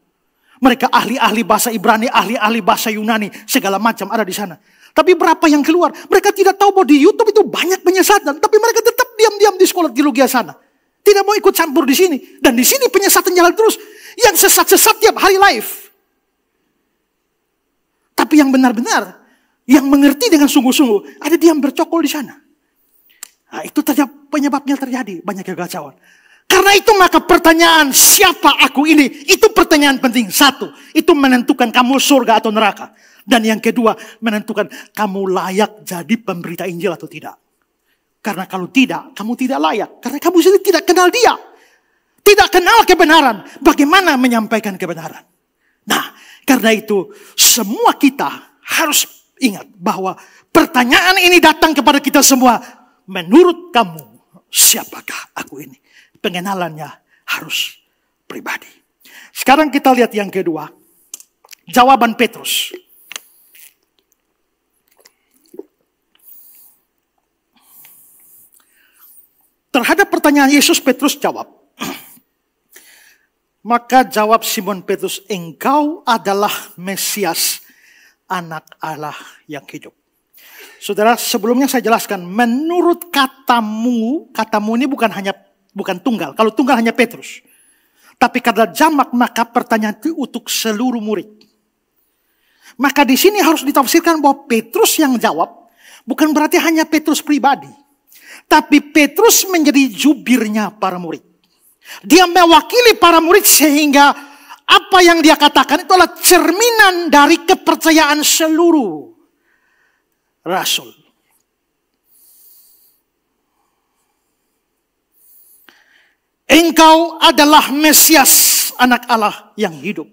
Mereka ahli-ahli bahasa Ibrani, ahli-ahli bahasa Yunani, segala macam ada di sana. Tapi berapa yang keluar? Mereka tidak tahu bahwa di YouTube itu banyak penyesatan, tapi mereka tetap diam-diam di sekolah teologi sana. Tidak mau ikut campur di sini. Dan di sini penyesatan jalan terus. Yang sesat-sesat tiap hari live. Tapi yang benar-benar, yang mengerti dengan sungguh-sungguh, ada diam bercokol di sana. Nah, itu penyebabnya terjadi banyak kegacauan. Karena itu maka pertanyaan siapa aku ini itu pertanyaan penting. Satu, itu menentukan kamu surga atau neraka. Dan yang kedua, menentukan kamu layak jadi pemberita Injil atau tidak. Karena kalau tidak, kamu tidak layak. Karena kamu sendiri tidak kenal dia. Tidak kenal kebenaran. Bagaimana menyampaikan kebenaran? Nah, karena itu semua kita harus ingat bahwa pertanyaan ini datang kepada kita semua menurut kamu siapakah aku ini? Pengenalannya harus pribadi. Sekarang kita lihat yang kedua. Jawaban Petrus. Terhadap pertanyaan Yesus, Petrus jawab. Maka jawab Simon Petrus, engkau adalah Mesias, anak Allah yang hidup. Saudara, sebelumnya saya jelaskan, menurut katamu, katamu ini bukan hanya bukan tunggal. Kalau tunggal hanya Petrus. Tapi karena jamak maka pertanyaan itu untuk seluruh murid. Maka di sini harus ditafsirkan bahwa Petrus yang jawab bukan berarti hanya Petrus pribadi. Tapi Petrus menjadi jubirnya para murid. Dia mewakili para murid sehingga apa yang dia katakan itu adalah cerminan dari kepercayaan seluruh rasul. Engkau adalah Mesias anak Allah yang hidup.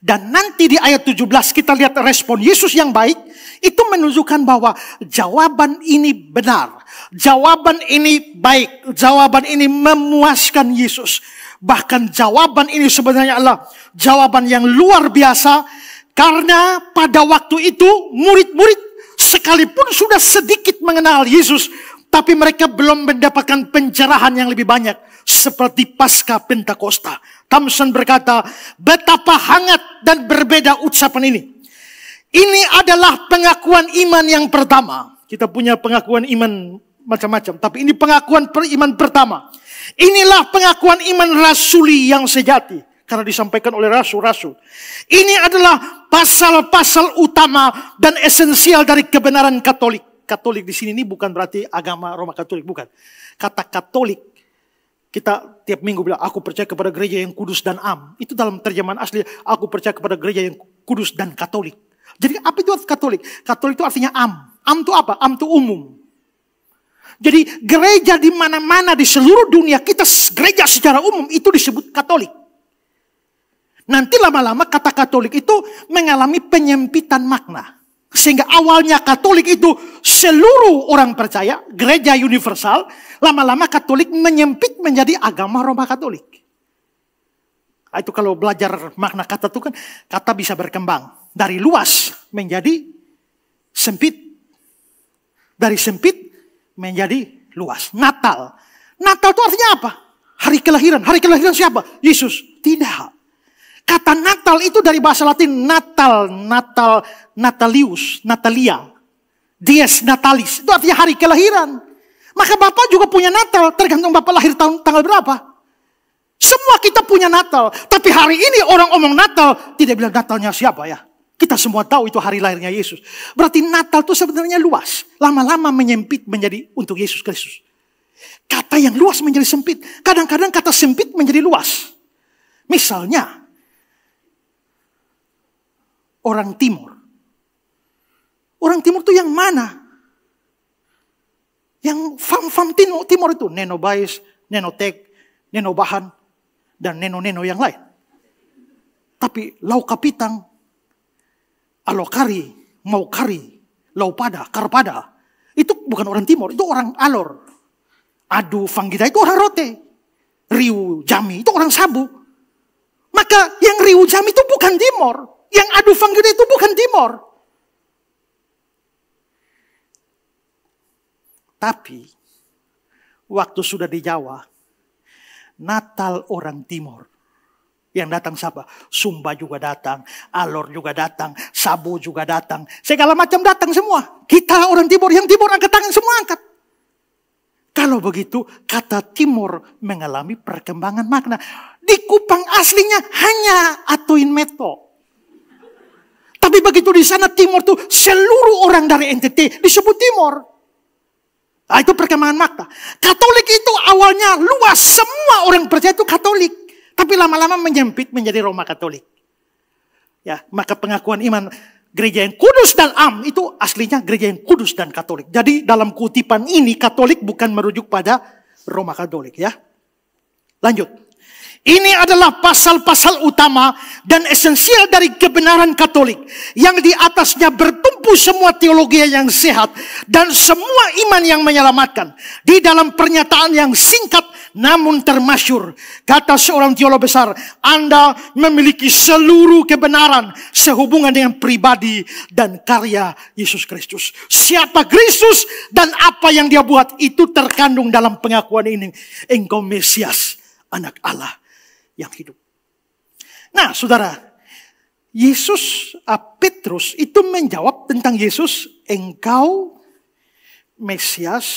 Dan nanti di ayat 17 kita lihat respon Yesus yang baik. Itu menunjukkan bahwa jawaban ini benar. Jawaban ini baik. Jawaban ini memuaskan Yesus. Bahkan jawaban ini sebenarnya adalah jawaban yang luar biasa. Karena pada waktu itu murid-murid sekalipun sudah sedikit mengenal Yesus, tapi mereka belum mendapatkan pencerahan yang lebih banyak seperti pasca Pentakosta. Thompson berkata, betapa hangat dan berbeda ucapan ini. Ini adalah pengakuan iman yang pertama. Kita punya pengakuan iman macam-macam, tapi ini pengakuan iman pertama. Inilah pengakuan iman rasuli yang sejati karena disampaikan oleh rasul-rasul. Ini adalah pasal-pasal utama dan esensial dari kebenaran Katolik. Katolik di sini ini bukan berarti agama Roma Katolik, bukan. Kata Katolik kita tiap minggu bilang aku percaya kepada gereja yang kudus dan am. Itu dalam terjemahan asli aku percaya kepada gereja yang kudus dan Katolik. Jadi apa itu Katolik? Katolik itu artinya am. Am itu apa? Am itu umum. Jadi gereja di mana-mana di seluruh dunia kita gereja secara umum itu disebut Katolik. Nanti lama-lama kata Katolik itu mengalami penyempitan makna. Sehingga awalnya Katolik itu seluruh orang percaya, gereja universal, lama-lama Katolik menyempit menjadi agama Roma Katolik. Nah, itu kalau belajar makna kata itu kan, kata bisa berkembang. Dari luas menjadi sempit. Dari sempit menjadi luas. Natal. Natal itu artinya apa? Hari kelahiran. Hari kelahiran siapa? Yesus. Tidak. Kata Natal itu dari bahasa Latin Natal, Natal, Natalius, Natalia. Dies Natalis, itu artinya hari kelahiran. Maka Bapak juga punya Natal, tergantung Bapak lahir tahun tanggal berapa. Semua kita punya Natal, tapi hari ini orang omong Natal tidak bilang Natalnya siapa ya. Kita semua tahu itu hari lahirnya Yesus. Berarti Natal itu sebenarnya luas. Lama-lama menyempit menjadi untuk Yesus Kristus. Kata yang luas menjadi sempit. Kadang-kadang kata sempit menjadi luas. Misalnya, orang timur. Orang timur itu yang mana? Yang fam-fam timur itu. Nenobais, nenotek, nenobahan, dan neno-neno yang lain. Tapi lau kapitang, alokari, mau kari, lau pada, karpada. Itu bukan orang timur, itu orang alor. Adu, fanggita itu orang rote. Riu, jami, itu orang sabu. Maka yang riu jami itu bukan timur. Yang adu Yuda itu bukan Timor. Tapi waktu sudah di Jawa, Natal orang Timor yang datang Sabah, Sumba juga datang, Alor juga datang, Sabu juga datang, segala macam datang semua. Kita orang Timor yang Timor angkat tangan semua angkat. Kalau begitu kata Timor mengalami perkembangan makna. Di Kupang aslinya hanya atuin meto. Tapi begitu di sana Timur tuh seluruh orang dari NTT disebut Timor. Nah, itu perkembangan makna. Katolik itu awalnya luas, semua orang percaya itu Katolik. Tapi lama-lama menyempit menjadi Roma Katolik. Ya, maka pengakuan iman gereja yang kudus dan am itu aslinya gereja yang kudus dan Katolik. Jadi dalam kutipan ini Katolik bukan merujuk pada Roma Katolik ya. Lanjut. Ini adalah pasal-pasal utama dan esensial dari kebenaran Katolik yang di atasnya bertumpu semua teologi yang sehat dan semua iman yang menyelamatkan. Di dalam pernyataan yang singkat namun termasyur, kata seorang teolog besar, Anda memiliki seluruh kebenaran sehubungan dengan pribadi dan karya Yesus Kristus. Siapa Kristus dan apa yang dia buat itu terkandung dalam pengakuan ini. Engkau Mesias, anak Allah yang hidup. Nah, saudara, Yesus, ah, Petrus itu menjawab tentang Yesus, engkau Mesias,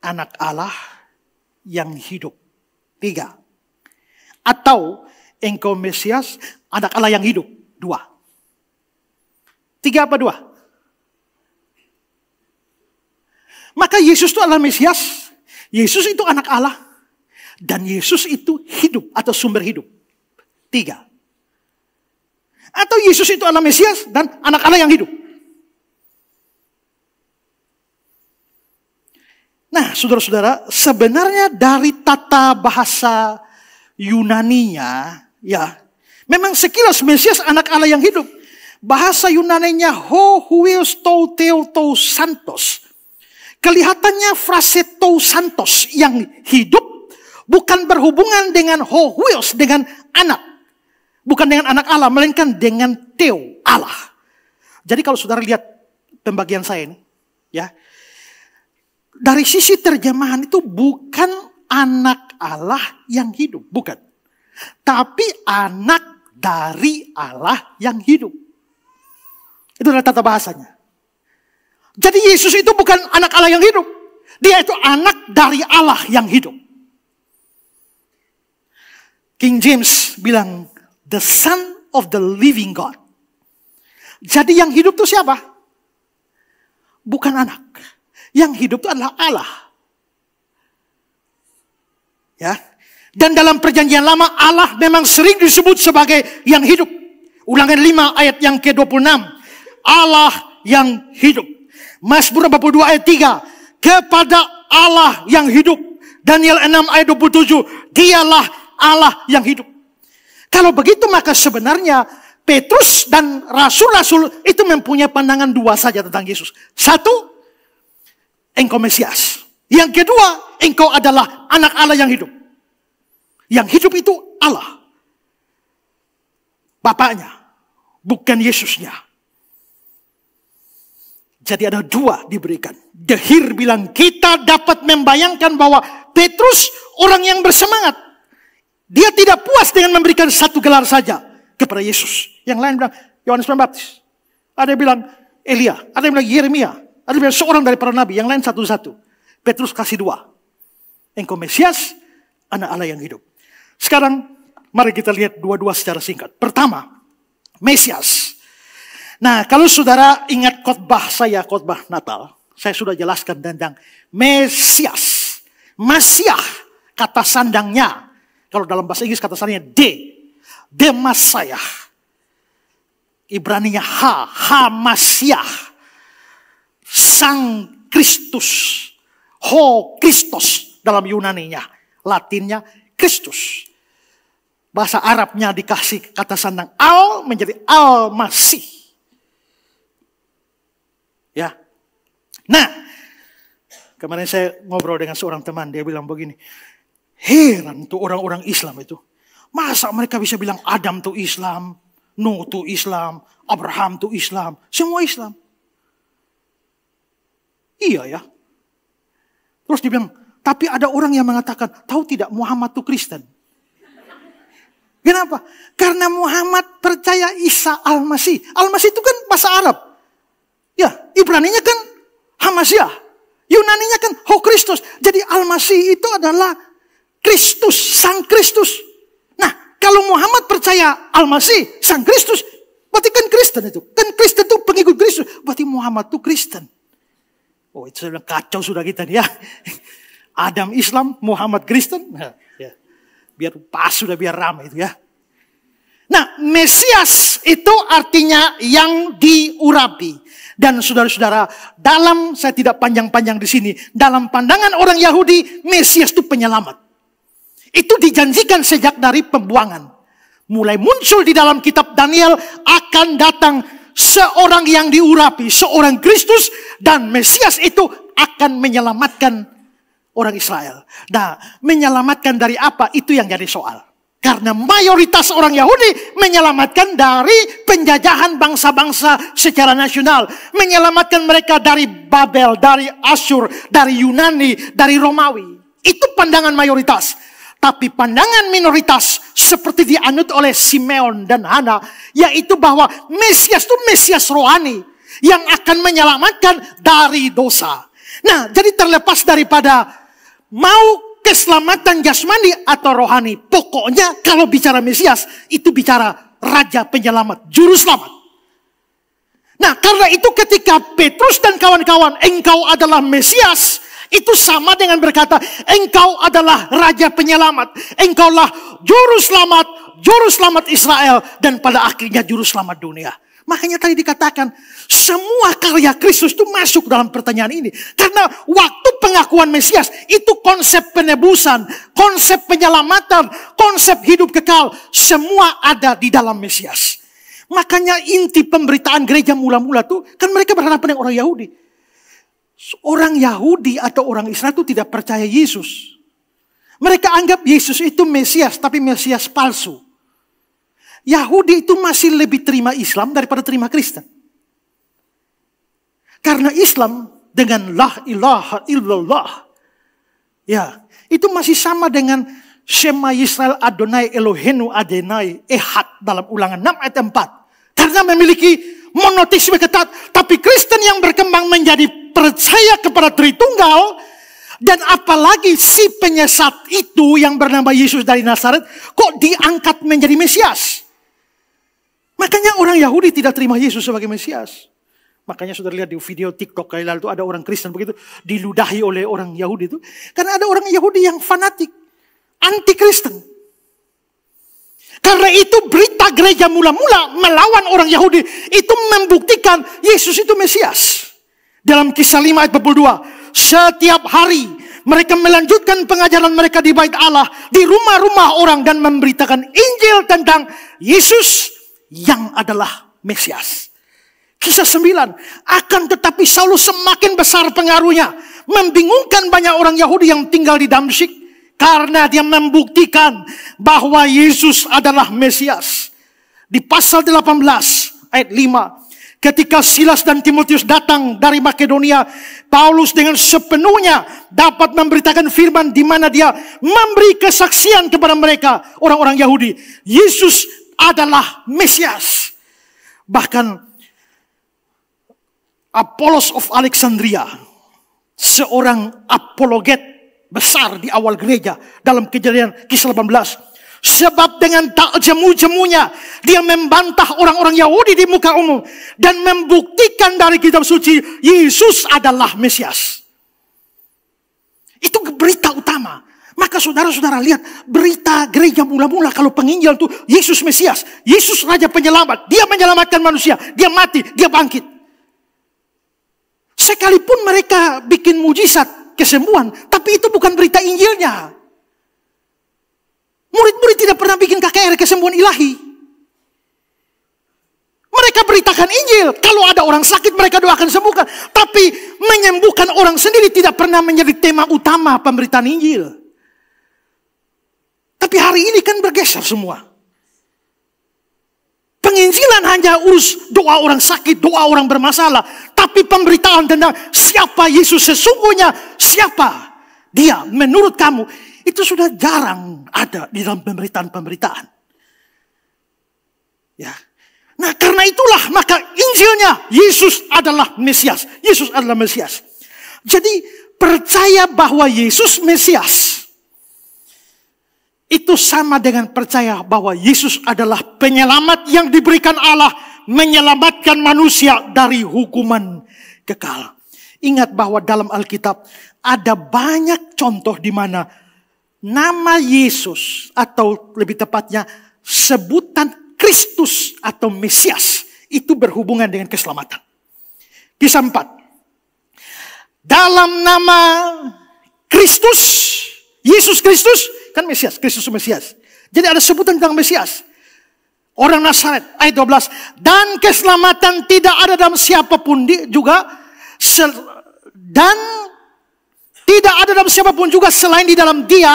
anak Allah yang hidup. Tiga. Atau engkau Mesias, anak Allah yang hidup. Dua. Tiga apa dua? Maka Yesus itu adalah Mesias. Yesus itu anak Allah. Dan Yesus itu hidup atau sumber hidup. Tiga. Atau Yesus itu anak Mesias dan anak-anak yang hidup. Nah, saudara-saudara, sebenarnya dari tata bahasa Yunaninya, ya, memang sekilas Mesias anak Allah yang hidup. Bahasa Yunaninya ho huios tou teo tou santos. Kelihatannya frase tou santos yang hidup Bukan berhubungan dengan hohuios, dengan anak. Bukan dengan anak Allah, melainkan dengan teo, Allah. Jadi kalau saudara lihat pembagian saya ini, ya. Dari sisi terjemahan itu bukan anak Allah yang hidup, bukan. Tapi anak dari Allah yang hidup. Itu adalah tata bahasanya. Jadi Yesus itu bukan anak Allah yang hidup. Dia itu anak dari Allah yang hidup. King James bilang, the son of the living God. Jadi yang hidup itu siapa? Bukan anak. Yang hidup itu adalah Allah. Ya. Dan dalam perjanjian lama Allah memang sering disebut sebagai yang hidup. Ulangan 5 ayat yang ke-26. Allah yang hidup. Mazmur 42 ayat 3. Kepada Allah yang hidup. Daniel 6 ayat 27. Dialah Allah yang hidup. Kalau begitu maka sebenarnya Petrus dan rasul-rasul itu mempunyai pandangan dua saja tentang Yesus. Satu, engkau Mesias. Yang kedua, engkau adalah anak Allah yang hidup. Yang hidup itu Allah. Bapaknya, bukan Yesusnya. Jadi ada dua diberikan. Dehir bilang kita dapat membayangkan bahwa Petrus orang yang bersemangat dia tidak puas dengan memberikan satu gelar saja kepada Yesus. Yang lain bilang, Yohanes Pembaptis. Ada yang bilang, Elia. Ada yang bilang, Yeremia. Ada yang bilang, seorang dari para nabi. Yang lain satu-satu. Petrus kasih dua. Engkau Mesias, anak Allah yang hidup. Sekarang, mari kita lihat dua-dua secara singkat. Pertama, Mesias. Nah, kalau saudara ingat khotbah saya, khotbah Natal, saya sudah jelaskan tentang Mesias. Masiah, kata sandangnya. Kalau dalam bahasa Inggris kata sarinya de. Demasayah. Ibraninya ha, hamasyah. Sang Kristus. Ho Kristos dalam Yunaninya. Latinnya Kristus. Bahasa Arabnya dikasih kata sandang al menjadi al-masih. Ya. Nah, kemarin saya ngobrol dengan seorang teman, dia bilang begini, Heran tuh orang-orang Islam itu. Masa mereka bisa bilang Adam tuh Islam, Nuh tuh Islam, Abraham tuh Islam, semua Islam. Iya ya. Terus dia bilang, tapi ada orang yang mengatakan, tahu tidak Muhammad tuh Kristen. Kenapa? Karena Muhammad percaya Isa Al-Masih. Al-Masih itu kan bahasa Arab. Ya, Ibraninya kan Hamasyah. Yunaninya kan Ho Kristus. Jadi Al-Masih itu adalah Kristus, Sang Kristus. Nah, kalau Muhammad percaya Al-Masih, Sang Kristus, berarti kan Kristen itu. Kan Kristen itu pengikut Kristus. Berarti Muhammad itu Kristen. Oh, itu sudah kacau sudah kita nih ya. Adam Islam, Muhammad Kristen. Nah, ya. Biar pas sudah biar ramai itu ya. Nah, Mesias itu artinya yang diurapi. Dan saudara-saudara, dalam saya tidak panjang-panjang di sini, dalam pandangan orang Yahudi, Mesias itu penyelamat. Itu dijanjikan sejak dari pembuangan. Mulai muncul di dalam kitab Daniel akan datang seorang yang diurapi, seorang Kristus dan Mesias itu akan menyelamatkan orang Israel. Nah, menyelamatkan dari apa? Itu yang jadi soal. Karena mayoritas orang Yahudi menyelamatkan dari penjajahan bangsa-bangsa secara nasional. Menyelamatkan mereka dari Babel, dari Asyur, dari Yunani, dari Romawi. Itu pandangan mayoritas. Tapi pandangan minoritas seperti dianut oleh Simeon dan Hana, yaitu bahwa Mesias itu Mesias rohani yang akan menyelamatkan dari dosa. Nah, jadi terlepas daripada mau keselamatan jasmani atau rohani, pokoknya kalau bicara Mesias itu bicara raja penyelamat, juru selamat. Nah, karena itu ketika Petrus dan kawan-kawan engkau adalah Mesias, itu sama dengan berkata, engkau adalah raja penyelamat. Engkaulah juru selamat, juru selamat Israel. Dan pada akhirnya juru selamat dunia. Makanya tadi dikatakan, semua karya Kristus itu masuk dalam pertanyaan ini. Karena waktu pengakuan Mesias itu konsep penebusan, konsep penyelamatan, konsep hidup kekal. Semua ada di dalam Mesias. Makanya inti pemberitaan gereja mula-mula tuh kan mereka berhadapan dengan orang Yahudi. Orang Yahudi atau orang Israel itu tidak percaya Yesus. Mereka anggap Yesus itu Mesias, tapi Mesias palsu. Yahudi itu masih lebih terima Islam daripada terima Kristen. Karena Islam dengan la ilaha illallah. Ya, itu masih sama dengan Shema Israel Adonai Elohenu Adenai Ehad dalam ulangan 6 ayat 4. Karena memiliki monotisme ketat, tapi Kristen yang berkembang menjadi percaya kepada Tritunggal, dan apalagi si penyesat itu yang bernama Yesus dari Nazaret, kok diangkat menjadi Mesias? Makanya orang Yahudi tidak terima Yesus sebagai Mesias. Makanya sudah lihat di video TikTok kali lalu ada orang Kristen begitu diludahi oleh orang Yahudi itu. Karena ada orang Yahudi yang fanatik, anti Kristen. Karena itu berita gereja mula-mula melawan orang Yahudi itu membuktikan Yesus itu Mesias. Dalam kisah 5 ayat 22, Setiap hari mereka melanjutkan pengajaran mereka di bait Allah. Di rumah-rumah orang dan memberitakan Injil tentang Yesus yang adalah Mesias. Kisah 9. Akan tetapi Saulus semakin besar pengaruhnya. Membingungkan banyak orang Yahudi yang tinggal di Damsyik. Karena dia membuktikan bahwa Yesus adalah Mesias. Di pasal 18 ayat 5. Ketika Silas dan Timotius datang dari Makedonia, Paulus dengan sepenuhnya dapat memberitakan firman di mana dia memberi kesaksian kepada mereka, orang-orang Yahudi. Yesus adalah Mesias. Bahkan Apolos of Alexandria, seorang apologet besar di awal gereja dalam kejadian kisah 18, Sebab dengan tak jemu-jemunya dia membantah orang-orang Yahudi di muka umum dan membuktikan dari kitab suci Yesus adalah Mesias. Itu berita utama. Maka saudara-saudara lihat berita gereja mula-mula kalau penginjil itu Yesus Mesias, Yesus Raja Penyelamat, dia menyelamatkan manusia, dia mati, dia bangkit. Sekalipun mereka bikin mujizat kesembuhan, tapi itu bukan berita Injilnya. Murid-murid tidak pernah bikin KKR kesembuhan ilahi. Mereka beritakan Injil. Kalau ada orang sakit mereka doakan sembuhkan. Tapi menyembuhkan orang sendiri tidak pernah menjadi tema utama pemberitaan Injil. Tapi hari ini kan bergeser semua. Penginjilan hanya urus doa orang sakit, doa orang bermasalah. Tapi pemberitaan tentang siapa Yesus sesungguhnya, siapa dia menurut kamu itu sudah jarang ada di dalam pemberitaan-pemberitaan. Ya. Nah karena itulah maka Injilnya Yesus adalah Mesias. Yesus adalah Mesias. Jadi percaya bahwa Yesus Mesias itu sama dengan percaya bahwa Yesus adalah penyelamat yang diberikan Allah menyelamatkan manusia dari hukuman kekal. Ingat bahwa dalam Alkitab ada banyak contoh di mana nama Yesus atau lebih tepatnya sebutan Kristus atau Mesias itu berhubungan dengan keselamatan. Kisah 4. Dalam nama Kristus, Yesus Kristus, kan Mesias, Kristus Mesias. Jadi ada sebutan tentang Mesias. Orang Nasaret, ayat 12. Dan keselamatan tidak ada dalam siapapun di, juga. Dan tidak ada dalam siapapun juga selain di dalam dia,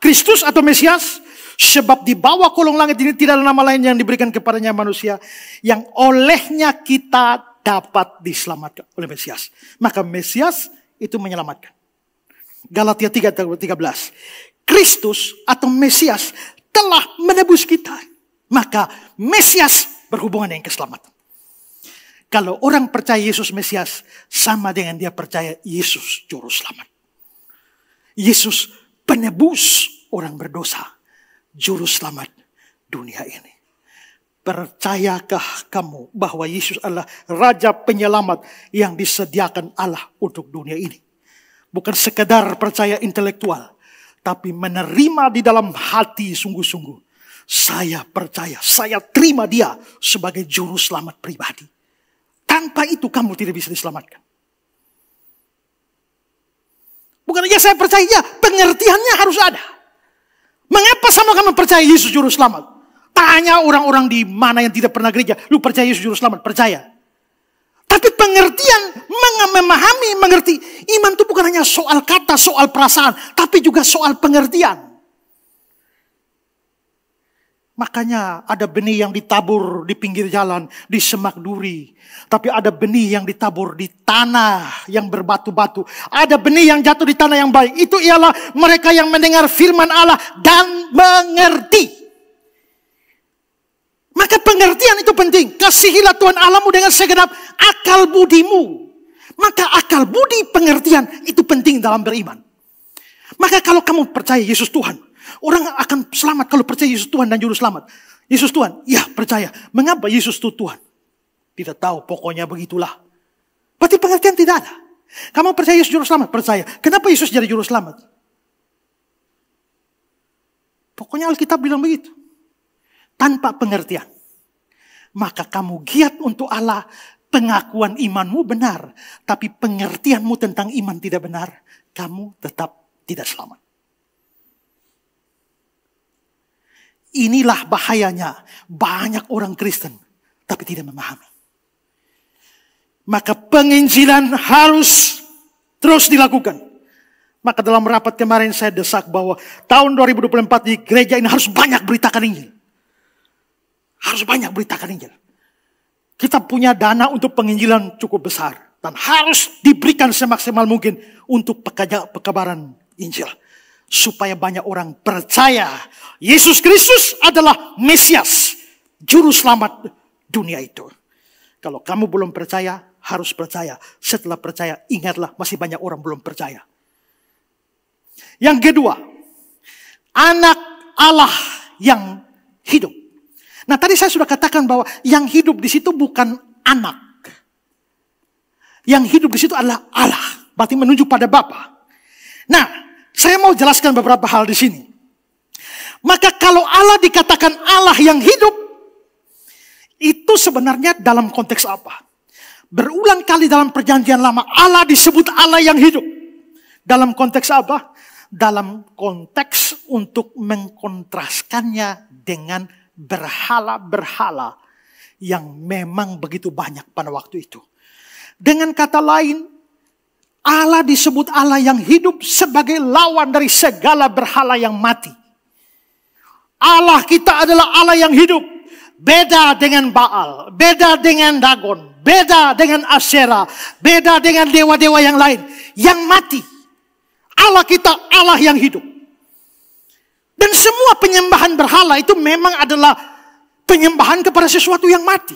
Kristus atau Mesias. Sebab di bawah kolong langit ini tidak ada nama lain yang diberikan kepadanya manusia. Yang olehnya kita dapat diselamatkan oleh Mesias. Maka Mesias itu menyelamatkan. Galatia 3.13. Kristus atau Mesias telah menebus kita. Maka Mesias berhubungan dengan keselamatan. Kalau orang percaya Yesus Mesias, sama dengan dia percaya Yesus Juru Selamat. Yesus penebus orang berdosa, Juru Selamat dunia ini. Percayakah kamu bahwa Yesus adalah Raja Penyelamat yang disediakan Allah untuk dunia ini? Bukan sekedar percaya intelektual, tapi menerima di dalam hati sungguh-sungguh. Saya percaya, saya terima dia sebagai juru selamat pribadi. Tanpa itu kamu tidak bisa diselamatkan. Bukan hanya saya percaya, ya, pengertiannya harus ada. Mengapa sama kamu percaya Yesus juru selamat? Tanya orang-orang di mana yang tidak pernah gereja, lu percaya Yesus juru selamat? Percaya. Tapi pengertian, memahami, mengerti. Iman itu bukan hanya soal kata, soal perasaan, tapi juga soal pengertian. Makanya ada benih yang ditabur di pinggir jalan, di semak duri. Tapi ada benih yang ditabur di tanah yang berbatu-batu. Ada benih yang jatuh di tanah yang baik. Itu ialah mereka yang mendengar firman Allah dan mengerti. Maka pengertian itu penting. Kasihilah Tuhan Alamu dengan segenap akal budimu. Maka akal budi pengertian itu penting dalam beriman. Maka kalau kamu percaya Yesus Tuhan, Orang akan selamat kalau percaya Yesus Tuhan dan Juru Selamat. Yesus Tuhan, ya percaya. Mengapa Yesus itu Tuhan? Tidak tahu, pokoknya begitulah. Berarti pengertian tidak ada. Kamu percaya Yesus Juru Selamat? Percaya. Kenapa Yesus jadi Juru Selamat? Pokoknya Alkitab bilang begitu. Tanpa pengertian. Maka kamu giat untuk Allah, pengakuan imanmu benar. Tapi pengertianmu tentang iman tidak benar, kamu tetap tidak selamat. Inilah bahayanya. Banyak orang Kristen tapi tidak memahami. Maka penginjilan harus terus dilakukan. Maka dalam rapat kemarin saya desak bahwa tahun 2024 di gereja ini harus banyak beritakan Injil. Harus banyak beritakan Injil. Kita punya dana untuk penginjilan cukup besar. Dan harus diberikan semaksimal mungkin untuk pekabaran Injil supaya banyak orang percaya Yesus Kristus adalah Mesias, juru selamat dunia itu. Kalau kamu belum percaya, harus percaya. Setelah percaya, ingatlah masih banyak orang belum percaya. Yang kedua, anak Allah yang hidup. Nah, tadi saya sudah katakan bahwa yang hidup di situ bukan anak. Yang hidup di situ adalah Allah, berarti menuju pada Bapa. Nah, saya mau jelaskan beberapa hal di sini. Maka kalau Allah dikatakan Allah yang hidup, itu sebenarnya dalam konteks apa? Berulang kali dalam perjanjian lama Allah disebut Allah yang hidup. Dalam konteks apa? Dalam konteks untuk mengkontraskannya dengan berhala-berhala yang memang begitu banyak pada waktu itu. Dengan kata lain, Allah disebut Allah yang hidup sebagai lawan dari segala berhala yang mati. Allah kita adalah Allah yang hidup. Beda dengan Baal, beda dengan Dagon, beda dengan Asyera, beda dengan dewa-dewa yang lain yang mati. Allah kita Allah yang hidup. Dan semua penyembahan berhala itu memang adalah penyembahan kepada sesuatu yang mati.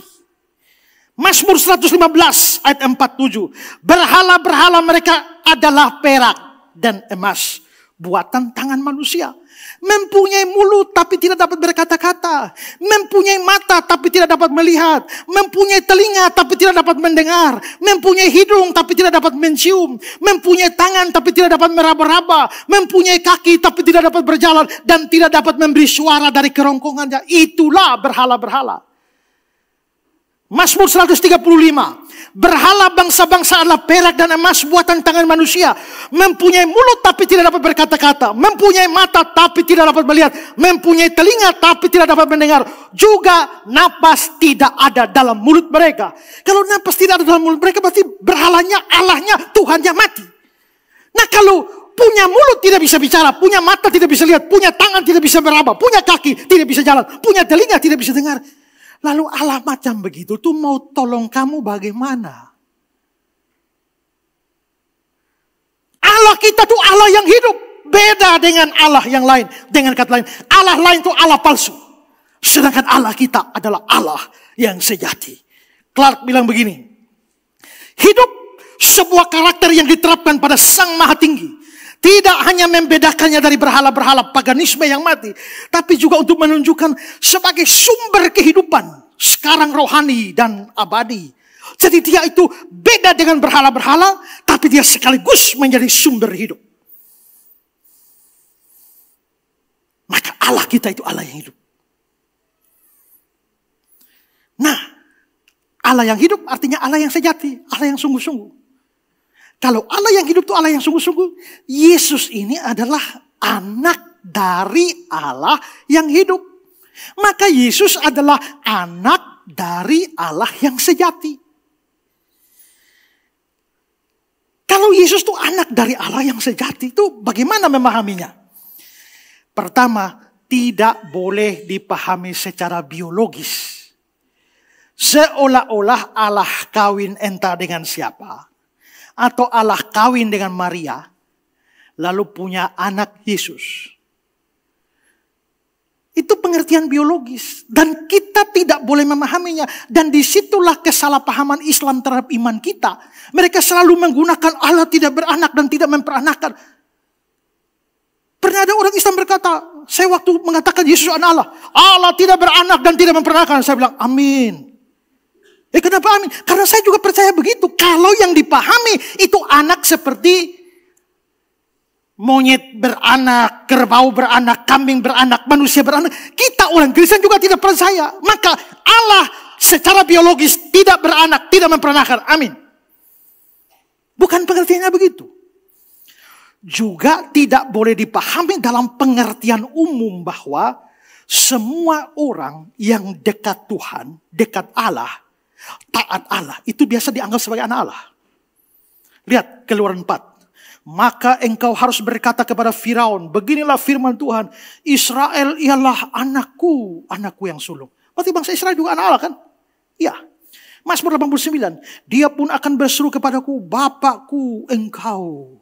Mazmur 115 ayat 47. Berhala-berhala mereka adalah perak dan emas. Buatan tangan manusia. Mempunyai mulut tapi tidak dapat berkata-kata. Mempunyai mata tapi tidak dapat melihat. Mempunyai telinga tapi tidak dapat mendengar. Mempunyai hidung tapi tidak dapat mencium. Mempunyai tangan tapi tidak dapat meraba-raba. Mempunyai kaki tapi tidak dapat berjalan. Dan tidak dapat memberi suara dari kerongkongannya. Itulah berhala-berhala. Mazmur 135. Berhala bangsa-bangsa adalah perak dan emas buatan tangan manusia. Mempunyai mulut tapi tidak dapat berkata-kata. Mempunyai mata tapi tidak dapat melihat. Mempunyai telinga tapi tidak dapat mendengar. Juga napas tidak ada dalam mulut mereka. Kalau napas tidak ada dalam mulut mereka berarti berhalanya, Allahnya, Tuhannya mati. Nah kalau punya mulut tidak bisa bicara, punya mata tidak bisa lihat, punya tangan tidak bisa meraba, punya kaki tidak bisa jalan, punya telinga tidak bisa dengar Lalu Allah macam begitu tuh mau tolong kamu bagaimana? Allah kita tuh Allah yang hidup. Beda dengan Allah yang lain. Dengan kata lain, Allah lain tuh Allah palsu. Sedangkan Allah kita adalah Allah yang sejati. Clark bilang begini, hidup sebuah karakter yang diterapkan pada sang maha tinggi tidak hanya membedakannya dari berhala-berhala paganisme yang mati, tapi juga untuk menunjukkan sebagai sumber kehidupan sekarang rohani dan abadi. Jadi dia itu beda dengan berhala-berhala, tapi dia sekaligus menjadi sumber hidup. Maka Allah kita itu Allah yang hidup. Nah, Allah yang hidup artinya Allah yang sejati, Allah yang sungguh-sungguh. Kalau Allah yang hidup itu Allah yang sungguh-sungguh. Yesus ini adalah anak dari Allah yang hidup. Maka Yesus adalah anak dari Allah yang sejati. Kalau Yesus itu anak dari Allah yang sejati itu bagaimana memahaminya? Pertama, tidak boleh dipahami secara biologis. Seolah-olah Allah kawin entah dengan siapa atau Allah kawin dengan Maria, lalu punya anak Yesus. Itu pengertian biologis dan kita tidak boleh memahaminya dan disitulah kesalahpahaman Islam terhadap iman kita. Mereka selalu menggunakan Allah tidak beranak dan tidak memperanakan. Pernah ada orang Islam berkata, saya waktu mengatakan Yesus anak Allah, Allah tidak beranak dan tidak memperanakan. Saya bilang, amin. Ya kenapa amin? Karena saya juga percaya begitu. Kalau yang dipahami itu anak seperti monyet beranak, kerbau beranak, kambing beranak, manusia beranak. Kita orang Kristen juga tidak percaya. Maka Allah secara biologis tidak beranak, tidak memperanakan. Amin. Bukan pengertiannya begitu. Juga tidak boleh dipahami dalam pengertian umum bahwa semua orang yang dekat Tuhan, dekat Allah, taat Allah itu biasa dianggap sebagai anak Allah. Lihat keluaran 4. Maka engkau harus berkata kepada Firaun, beginilah firman Tuhan, Israel ialah anakku, anakku yang sulung. Berarti bangsa Israel juga anak Allah kan? Iya. Mazmur 89, dia pun akan berseru kepadaku, Bapakku engkau.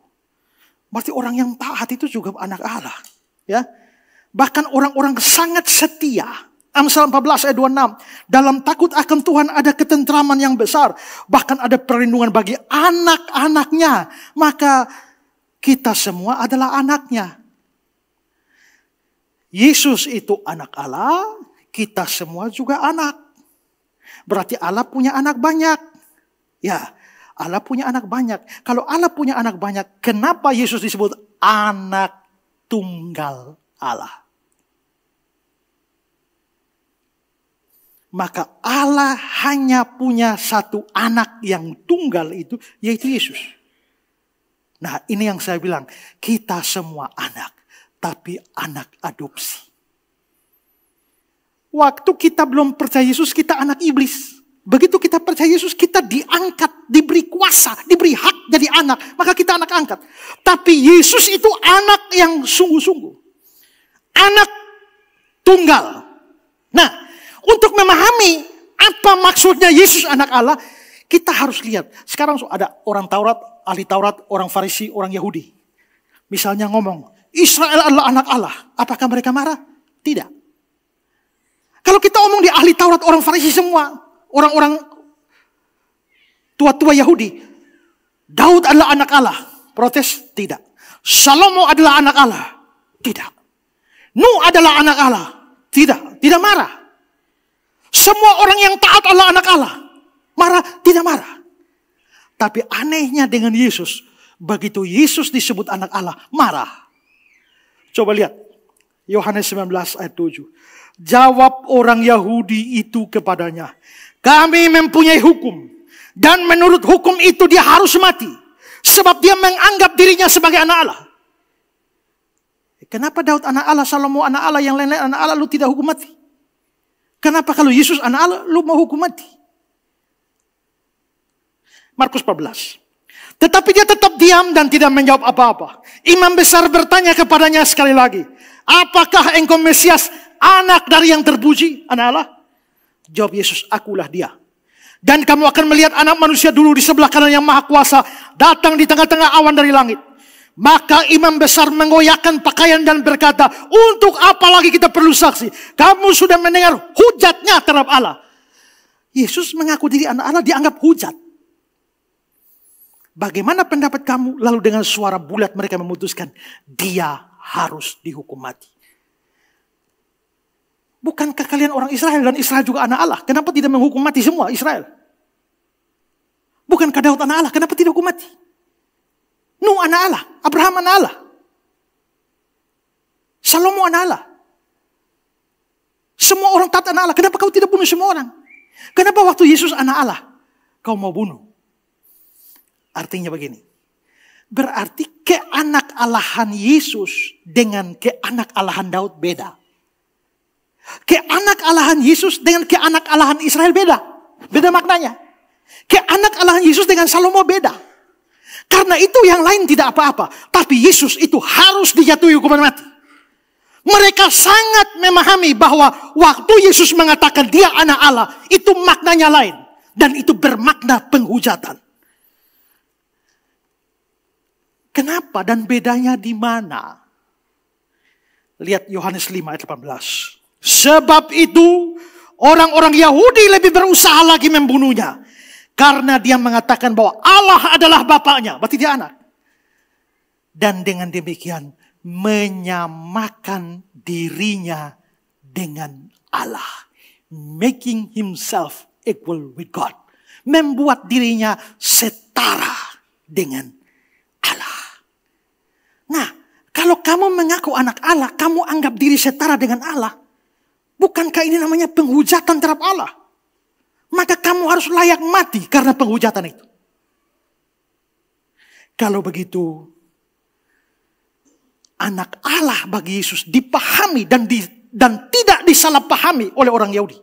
Berarti orang yang taat itu juga anak Allah. Ya. Bahkan orang-orang sangat setia Amsal 14 ayat 26. Dalam takut akan Tuhan ada ketentraman yang besar. Bahkan ada perlindungan bagi anak-anaknya. Maka kita semua adalah anaknya. Yesus itu anak Allah, kita semua juga anak. Berarti Allah punya anak banyak. Ya, Allah punya anak banyak. Kalau Allah punya anak banyak, kenapa Yesus disebut anak tunggal Allah? Maka Allah hanya punya satu anak yang tunggal itu, yaitu Yesus. Nah ini yang saya bilang, kita semua anak, tapi anak adopsi. Waktu kita belum percaya Yesus, kita anak iblis. Begitu kita percaya Yesus, kita diangkat, diberi kuasa, diberi hak jadi anak. Maka kita anak angkat. Tapi Yesus itu anak yang sungguh-sungguh. Anak tunggal. Nah, untuk memahami apa maksudnya Yesus anak Allah, kita harus lihat. Sekarang ada orang Taurat, ahli Taurat, orang Farisi, orang Yahudi. Misalnya ngomong, Israel adalah anak Allah. Apakah mereka marah? Tidak. Kalau kita omong di ahli Taurat, orang Farisi semua, orang-orang tua-tua Yahudi, Daud adalah anak Allah. Protes? Tidak. Salomo adalah anak Allah? Tidak. Nuh adalah anak Allah? Tidak. Tidak marah. Semua orang yang taat Allah anak Allah. Marah, tidak marah. Tapi anehnya dengan Yesus, begitu Yesus disebut anak Allah, marah. Coba lihat, Yohanes 19 ayat 7. Jawab orang Yahudi itu kepadanya, kami mempunyai hukum, dan menurut hukum itu dia harus mati, sebab dia menganggap dirinya sebagai anak Allah. Kenapa Daud anak Allah, Salomo anak Allah, yang lain-lain anak Allah, lu tidak hukum mati? Kenapa kalau Yesus anak Allah, lu mau hukum mati? Markus 14. Tetapi dia tetap diam dan tidak menjawab apa-apa. Imam besar bertanya kepadanya sekali lagi. Apakah engkau Mesias anak dari yang terpuji, anak Allah? Jawab Yesus, akulah dia. Dan kamu akan melihat anak manusia dulu di sebelah kanan yang maha kuasa. Datang di tengah-tengah awan dari langit. Maka imam besar mengoyakkan pakaian dan berkata, untuk apa lagi kita perlu saksi? Kamu sudah mendengar hujatnya terhadap Allah. Yesus mengaku diri anak Allah dianggap hujat. Bagaimana pendapat kamu? Lalu dengan suara bulat mereka memutuskan, dia harus dihukum mati. Bukankah kalian orang Israel dan Israel juga anak Allah? Kenapa tidak menghukum mati semua Israel? Bukankah Daud anak Allah? Kenapa tidak hukum mati? Nu anak Allah, Abraham anak Allah. Salomo anak Allah. Semua orang taat anak Allah. Kenapa kau tidak bunuh semua orang? Kenapa waktu Yesus anak Allah kau mau bunuh? Artinya begini. Berarti keanak Allahan Yesus dengan keanak Allahan Daud beda. Keanak Allahan Yesus dengan keanak Allahan Israel beda. Beda maknanya. Keanak Allahan Yesus dengan Salomo beda. Karena itu yang lain tidak apa-apa. Tapi Yesus itu harus dijatuhi hukuman mati. Mereka sangat memahami bahwa waktu Yesus mengatakan dia anak Allah, itu maknanya lain. Dan itu bermakna penghujatan. Kenapa dan bedanya di mana? Lihat Yohanes 5 ayat 18. Sebab itu orang-orang Yahudi lebih berusaha lagi membunuhnya. Karena dia mengatakan bahwa Allah adalah bapaknya, berarti dia anak. Dan dengan demikian menyamakan dirinya dengan Allah. Making himself equal with God. Membuat dirinya setara dengan Allah. Nah, kalau kamu mengaku anak Allah, kamu anggap diri setara dengan Allah. Bukankah ini namanya penghujatan terhadap Allah? maka kamu harus layak mati karena penghujatan itu. Kalau begitu, anak Allah bagi Yesus dipahami dan di, dan tidak disalahpahami oleh orang Yahudi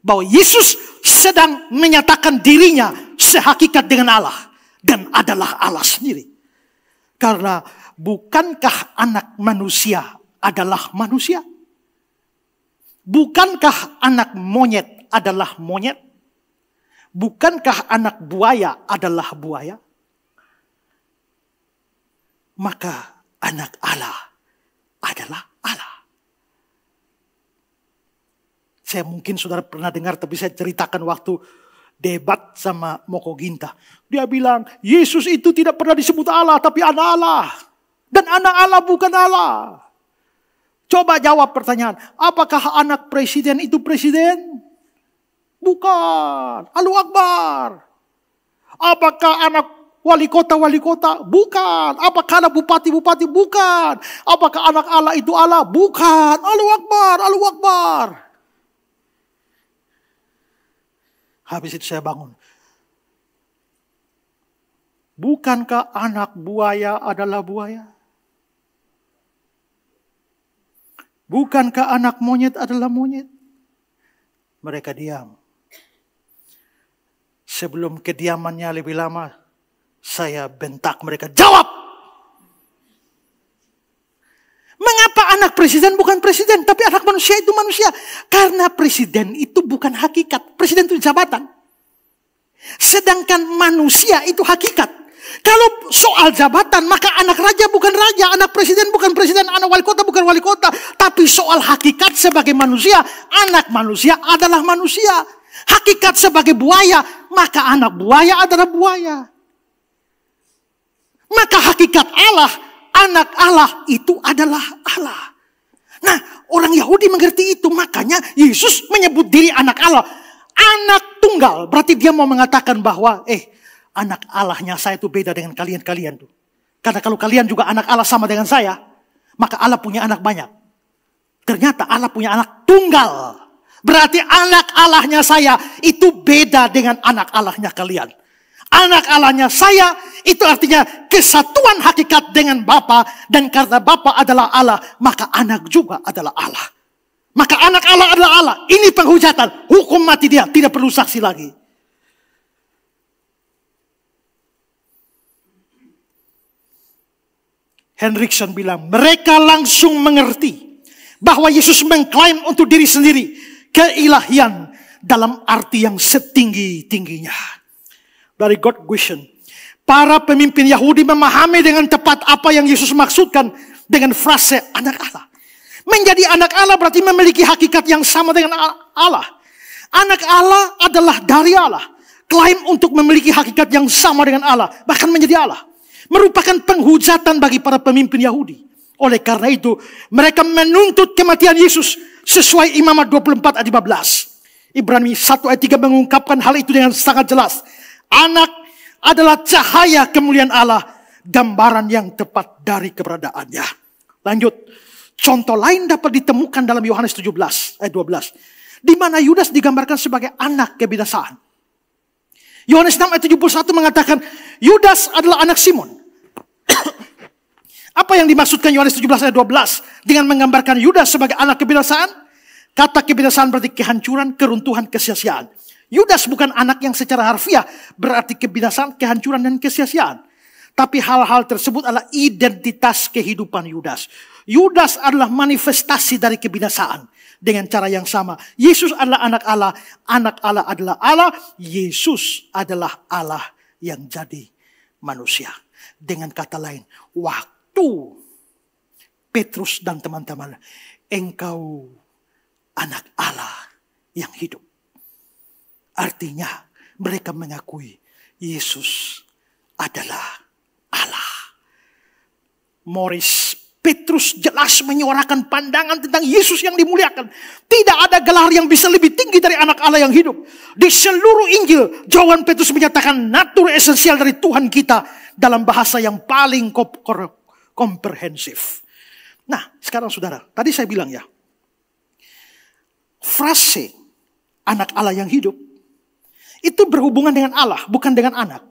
bahwa Yesus sedang menyatakan dirinya sehakikat dengan Allah dan adalah Allah sendiri. Karena bukankah anak manusia adalah manusia? Bukankah anak monyet adalah monyet? Bukankah anak buaya adalah buaya? Maka anak Allah adalah Allah. Saya mungkin saudara pernah dengar tapi saya ceritakan waktu debat sama Moko Ginta. Dia bilang, Yesus itu tidak pernah disebut Allah tapi anak Allah. Dan anak Allah bukan Allah. Coba jawab pertanyaan, apakah anak presiden itu presiden? Bukan. Alu Akbar. Apakah anak wali kota-wali kota? Bukan. Apakah anak bupati-bupati? Bukan. Apakah anak Allah itu Allah? Bukan. Alu Akbar, Alu Akbar. Habis itu saya bangun. Bukankah anak buaya adalah buaya? Bukankah anak monyet adalah monyet? Mereka diam. Sebelum kediamannya lebih lama, saya bentak mereka, jawab! Mengapa anak presiden bukan presiden, tapi anak manusia itu manusia? Karena presiden itu bukan hakikat, presiden itu jabatan. Sedangkan manusia itu hakikat. Kalau soal jabatan, maka anak raja bukan raja, anak presiden bukan presiden, anak wali kota bukan wali kota. Tapi soal hakikat sebagai manusia, anak manusia adalah manusia hakikat sebagai buaya, maka anak buaya adalah buaya. Maka hakikat Allah, anak Allah itu adalah Allah. Nah, orang Yahudi mengerti itu, makanya Yesus menyebut diri anak Allah. Anak tunggal, berarti dia mau mengatakan bahwa, eh, anak Allahnya saya itu beda dengan kalian-kalian tuh. Karena kalau kalian juga anak Allah sama dengan saya, maka Allah punya anak banyak. Ternyata Allah punya anak tunggal. Berarti anak Allahnya saya itu beda dengan anak Allahnya kalian. Anak Allahnya saya itu artinya kesatuan hakikat dengan Bapa dan karena Bapa adalah Allah, maka anak juga adalah Allah. Maka anak Allah adalah Allah. Ini penghujatan. Hukum mati dia. Tidak perlu saksi lagi. Henrikson bilang, mereka langsung mengerti bahwa Yesus mengklaim untuk diri sendiri keilahian dalam arti yang setinggi-tingginya. Dari God Vision, Para pemimpin Yahudi memahami dengan tepat apa yang Yesus maksudkan dengan frase anak Allah. Menjadi anak Allah berarti memiliki hakikat yang sama dengan Allah. Anak Allah adalah dari Allah. Klaim untuk memiliki hakikat yang sama dengan Allah. Bahkan menjadi Allah. Merupakan penghujatan bagi para pemimpin Yahudi. Oleh karena itu, mereka menuntut kematian Yesus Sesuai Imamat 24 ayat 15. Ibrani 1 ayat 3 mengungkapkan hal itu dengan sangat jelas. Anak adalah cahaya kemuliaan Allah. Gambaran yang tepat dari keberadaannya. Lanjut. Contoh lain dapat ditemukan dalam Yohanes 17 ayat 12. Di mana Yudas digambarkan sebagai anak kebinasaan. Yohanes 6 ayat 71 mengatakan Yudas adalah anak Simon. Apa yang dimaksudkan Yohanes 17 ayat 12 dengan menggambarkan Yudas sebagai anak kebinasaan? Kata kebinasaan berarti kehancuran, keruntuhan, kesia-siaan. Yudas bukan anak yang secara harfiah berarti kebinasaan, kehancuran, dan kesia-siaan. Tapi hal-hal tersebut adalah identitas kehidupan Yudas. Yudas adalah manifestasi dari kebinasaan dengan cara yang sama. Yesus adalah anak Allah, anak Allah adalah Allah, Yesus adalah Allah yang jadi manusia. Dengan kata lain, waktu Tu, Petrus dan teman-teman, engkau anak Allah yang hidup. Artinya mereka mengakui Yesus adalah Allah. Morris Petrus jelas menyuarakan pandangan tentang Yesus yang dimuliakan. Tidak ada gelar yang bisa lebih tinggi dari anak Allah yang hidup. Di seluruh Injil, Johan Petrus menyatakan natur esensial dari Tuhan kita dalam bahasa yang paling komprehensif. Nah, sekarang saudara, tadi saya bilang ya, frase anak Allah yang hidup itu berhubungan dengan Allah, bukan dengan anak.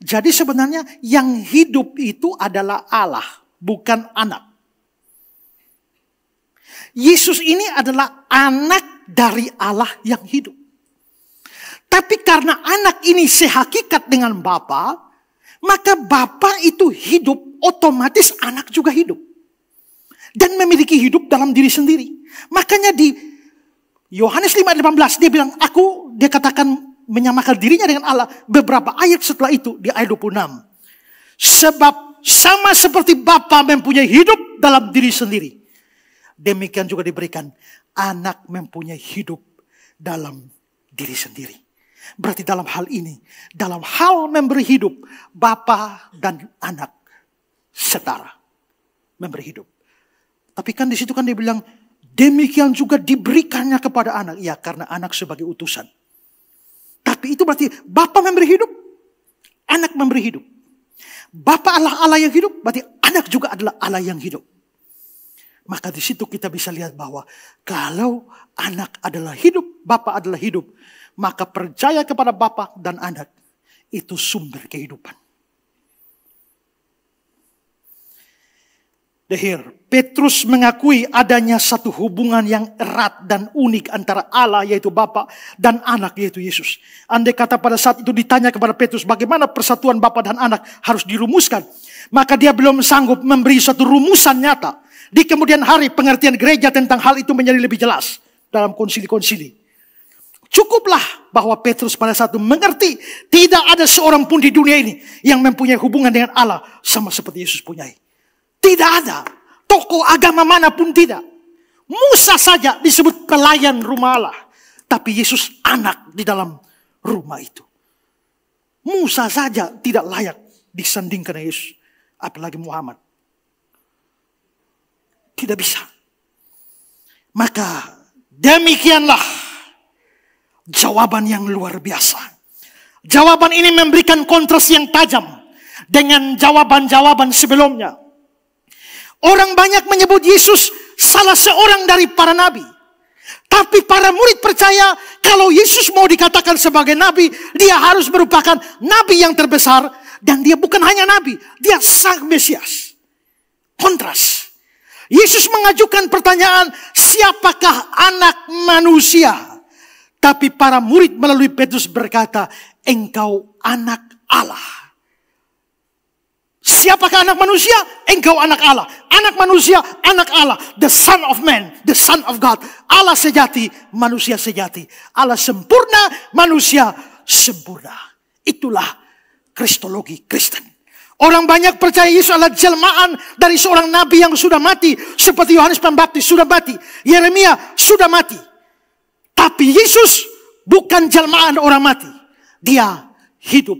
Jadi sebenarnya yang hidup itu adalah Allah, bukan anak. Yesus ini adalah anak dari Allah yang hidup. Tapi karena anak ini sehakikat dengan Bapak, maka bapak itu hidup, otomatis anak juga hidup. Dan memiliki hidup dalam diri sendiri. Makanya di Yohanes 5 dia bilang, aku, dia katakan menyamakan dirinya dengan Allah. Beberapa ayat setelah itu di ayat 26. Sebab sama seperti Bapa mempunyai hidup dalam diri sendiri. Demikian juga diberikan anak mempunyai hidup dalam diri sendiri. Berarti dalam hal ini, dalam hal memberi hidup, Bapa dan anak setara memberi hidup. Tapi kan di situ kan dia bilang, demikian juga diberikannya kepada anak. Ya karena anak sebagai utusan. Tapi itu berarti Bapa memberi hidup, anak memberi hidup. Bapa Allah Allah yang hidup, berarti anak juga adalah Allah yang hidup. Maka di situ kita bisa lihat bahwa kalau anak adalah hidup, Bapak adalah hidup, maka percaya kepada Bapak dan anak itu sumber kehidupan. Dehir, Petrus mengakui adanya satu hubungan yang erat dan unik antara Allah yaitu Bapa dan anak yaitu Yesus. Andai kata pada saat itu ditanya kepada Petrus bagaimana persatuan Bapa dan anak harus dirumuskan, maka dia belum sanggup memberi satu rumusan nyata. Di kemudian hari pengertian gereja tentang hal itu menjadi lebih jelas dalam konsili-konsili. Cukuplah bahwa Petrus pada saat itu mengerti tidak ada seorang pun di dunia ini yang mempunyai hubungan dengan Allah sama seperti Yesus punya. Tidak ada. Tokoh agama manapun tidak. Musa saja disebut pelayan rumah Allah. Tapi Yesus anak di dalam rumah itu. Musa saja tidak layak disandingkan Yesus. Apalagi Muhammad. Tidak bisa. Maka demikianlah jawaban yang luar biasa. Jawaban ini memberikan kontras yang tajam dengan jawaban-jawaban sebelumnya. Orang banyak menyebut Yesus salah seorang dari para nabi. Tapi para murid percaya kalau Yesus mau dikatakan sebagai nabi, dia harus merupakan nabi yang terbesar dan dia bukan hanya nabi, dia sang Mesias. Kontras. Yesus mengajukan pertanyaan, siapakah anak manusia? Tapi para murid melalui Petrus berkata, engkau anak Allah. Siapakah anak manusia? Engkau anak Allah. Anak manusia, anak Allah. The son of man, the son of God. Allah sejati, manusia sejati. Allah sempurna, manusia sempurna. Itulah Kristologi Kristen. Orang banyak percaya Yesus adalah jelmaan dari seorang nabi yang sudah mati. Seperti Yohanes Pembaptis sudah mati. Yeremia sudah mati. Tapi Yesus bukan jelmaan orang mati. Dia hidup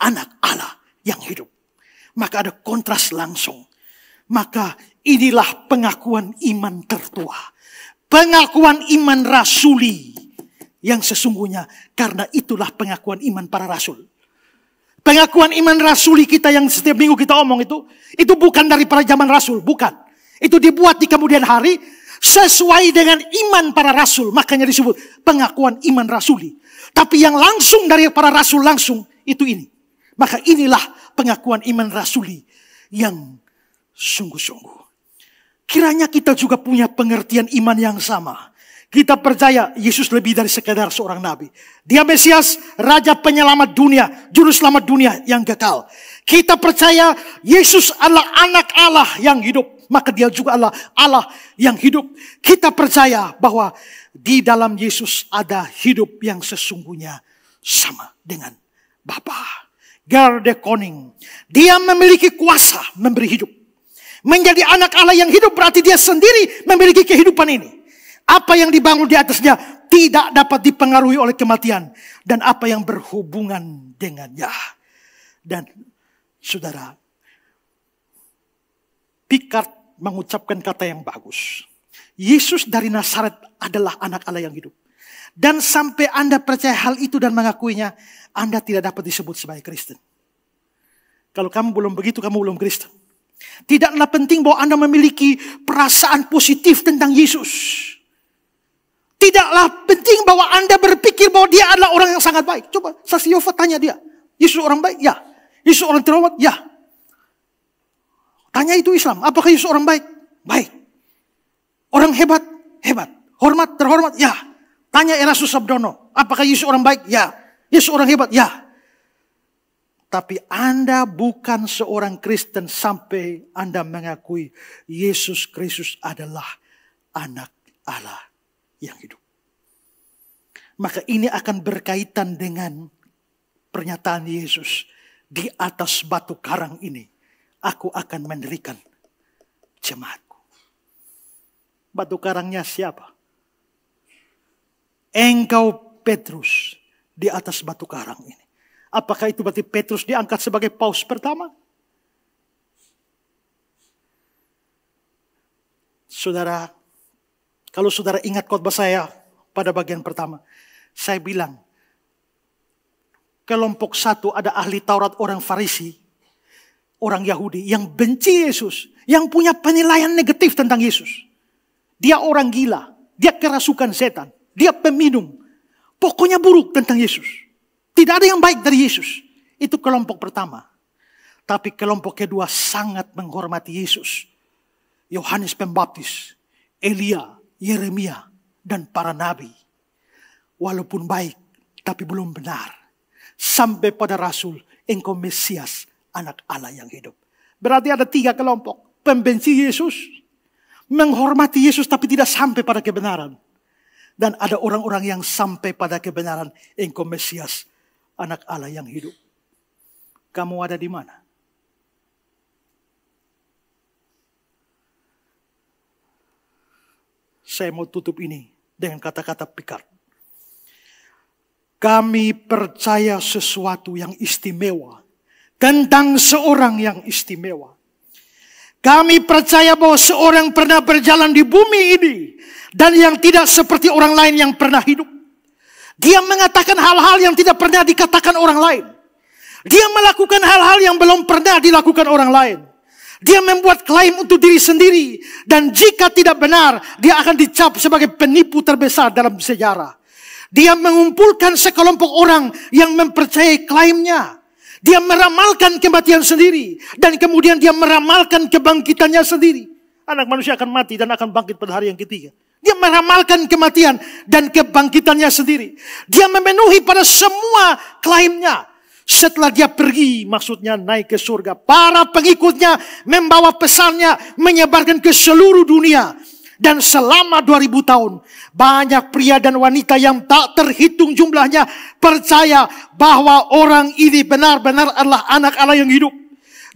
anak Allah yang hidup. Maka ada kontras langsung. Maka inilah pengakuan iman tertua. Pengakuan iman rasuli. Yang sesungguhnya karena itulah pengakuan iman para rasul. Pengakuan iman rasuli kita yang setiap minggu kita omong itu, itu bukan dari para zaman rasul, bukan. Itu dibuat di kemudian hari sesuai dengan iman para rasul, makanya disebut pengakuan iman rasuli. Tapi yang langsung dari para rasul langsung itu ini. Maka inilah pengakuan iman rasuli yang sungguh-sungguh. Kiranya kita juga punya pengertian iman yang sama. Kita percaya Yesus lebih dari sekedar seorang nabi. Dia Mesias, Raja Penyelamat Dunia, Juru Selamat Dunia yang kekal. Kita percaya Yesus adalah anak Allah yang hidup. Maka dia juga adalah Allah yang hidup. Kita percaya bahwa di dalam Yesus ada hidup yang sesungguhnya sama dengan Bapa. Garde Koning. Dia memiliki kuasa memberi hidup. Menjadi anak Allah yang hidup berarti dia sendiri memiliki kehidupan ini. Apa yang dibangun di atasnya tidak dapat dipengaruhi oleh kematian. Dan apa yang berhubungan dengannya. Dan saudara, Picard mengucapkan kata yang bagus. Yesus dari Nazaret adalah anak Allah yang hidup. Dan sampai Anda percaya hal itu dan mengakuinya, Anda tidak dapat disebut sebagai Kristen. Kalau kamu belum begitu, kamu belum Kristen. Tidaklah penting bahwa Anda memiliki perasaan positif tentang Yesus. Tidaklah penting bahwa Anda berpikir bahwa dia adalah orang yang sangat baik. Coba Yofa tanya dia. Yesus orang baik? Ya. Yesus orang terhormat? Ya. Tanya itu Islam. Apakah Yesus orang baik? Baik. Orang hebat? Hebat. Hormat? Terhormat? Ya. Tanya Erasus Sabdono. Apakah Yesus orang baik? Ya. Yesus orang hebat? Ya. Tapi Anda bukan seorang Kristen sampai Anda mengakui Yesus Kristus adalah anak Allah yang hidup. Maka ini akan berkaitan dengan pernyataan Yesus di atas batu karang ini. Aku akan mendirikan jemaatku. Batu karangnya siapa? Engkau Petrus di atas batu karang ini. Apakah itu berarti Petrus diangkat sebagai paus pertama? Saudara, kalau saudara ingat khotbah saya pada bagian pertama, saya bilang kelompok satu ada ahli Taurat orang Farisi, orang Yahudi yang benci Yesus, yang punya penilaian negatif tentang Yesus. Dia orang gila, dia kerasukan setan, dia peminum. Pokoknya buruk tentang Yesus. Tidak ada yang baik dari Yesus. Itu kelompok pertama. Tapi kelompok kedua sangat menghormati Yesus. Yohanes Pembaptis, Elia, Yeremia, dan para nabi. Walaupun baik, tapi belum benar. Sampai pada Rasul, engkau Mesias, anak Allah yang hidup. Berarti ada tiga kelompok. Pembenci Yesus, menghormati Yesus tapi tidak sampai pada kebenaran. Dan ada orang-orang yang sampai pada kebenaran, engkau Mesias, anak Allah yang hidup. Kamu ada di mana? Saya mau tutup ini dengan kata-kata Picard. Kami percaya sesuatu yang istimewa tentang seorang yang istimewa. Kami percaya bahwa seorang pernah berjalan di bumi ini dan yang tidak seperti orang lain yang pernah hidup. Dia mengatakan hal-hal yang tidak pernah dikatakan orang lain. Dia melakukan hal-hal yang belum pernah dilakukan orang lain. Dia membuat klaim untuk diri sendiri. Dan jika tidak benar, dia akan dicap sebagai penipu terbesar dalam sejarah. Dia mengumpulkan sekelompok orang yang mempercayai klaimnya. Dia meramalkan kematian sendiri. Dan kemudian dia meramalkan kebangkitannya sendiri. Anak manusia akan mati dan akan bangkit pada hari yang ketiga. Dia meramalkan kematian dan kebangkitannya sendiri. Dia memenuhi pada semua klaimnya. Setelah dia pergi, maksudnya naik ke surga. Para pengikutnya membawa pesannya menyebarkan ke seluruh dunia. Dan selama 2000 tahun, banyak pria dan wanita yang tak terhitung jumlahnya percaya bahwa orang ini benar-benar adalah anak Allah yang hidup.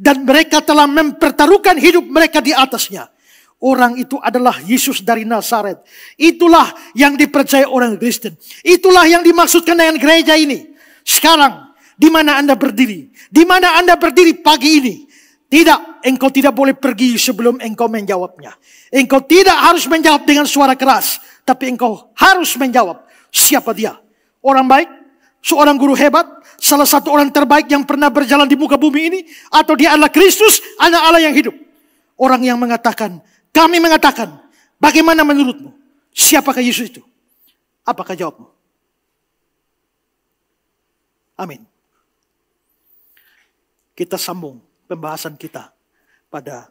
Dan mereka telah mempertaruhkan hidup mereka di atasnya. Orang itu adalah Yesus dari Nazaret. Itulah yang dipercaya orang Kristen. Itulah yang dimaksudkan dengan gereja ini. Sekarang di mana Anda berdiri? Di mana Anda berdiri pagi ini? Tidak, engkau tidak boleh pergi sebelum engkau menjawabnya. Engkau tidak harus menjawab dengan suara keras, tapi engkau harus menjawab siapa dia. Orang baik, seorang guru hebat, salah satu orang terbaik yang pernah berjalan di muka bumi ini, atau dia adalah Kristus, anak Allah yang hidup. Orang yang mengatakan, kami mengatakan, bagaimana menurutmu? Siapakah Yesus itu? Apakah jawabmu? Amin kita sambung pembahasan kita pada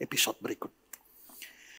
episode berikut.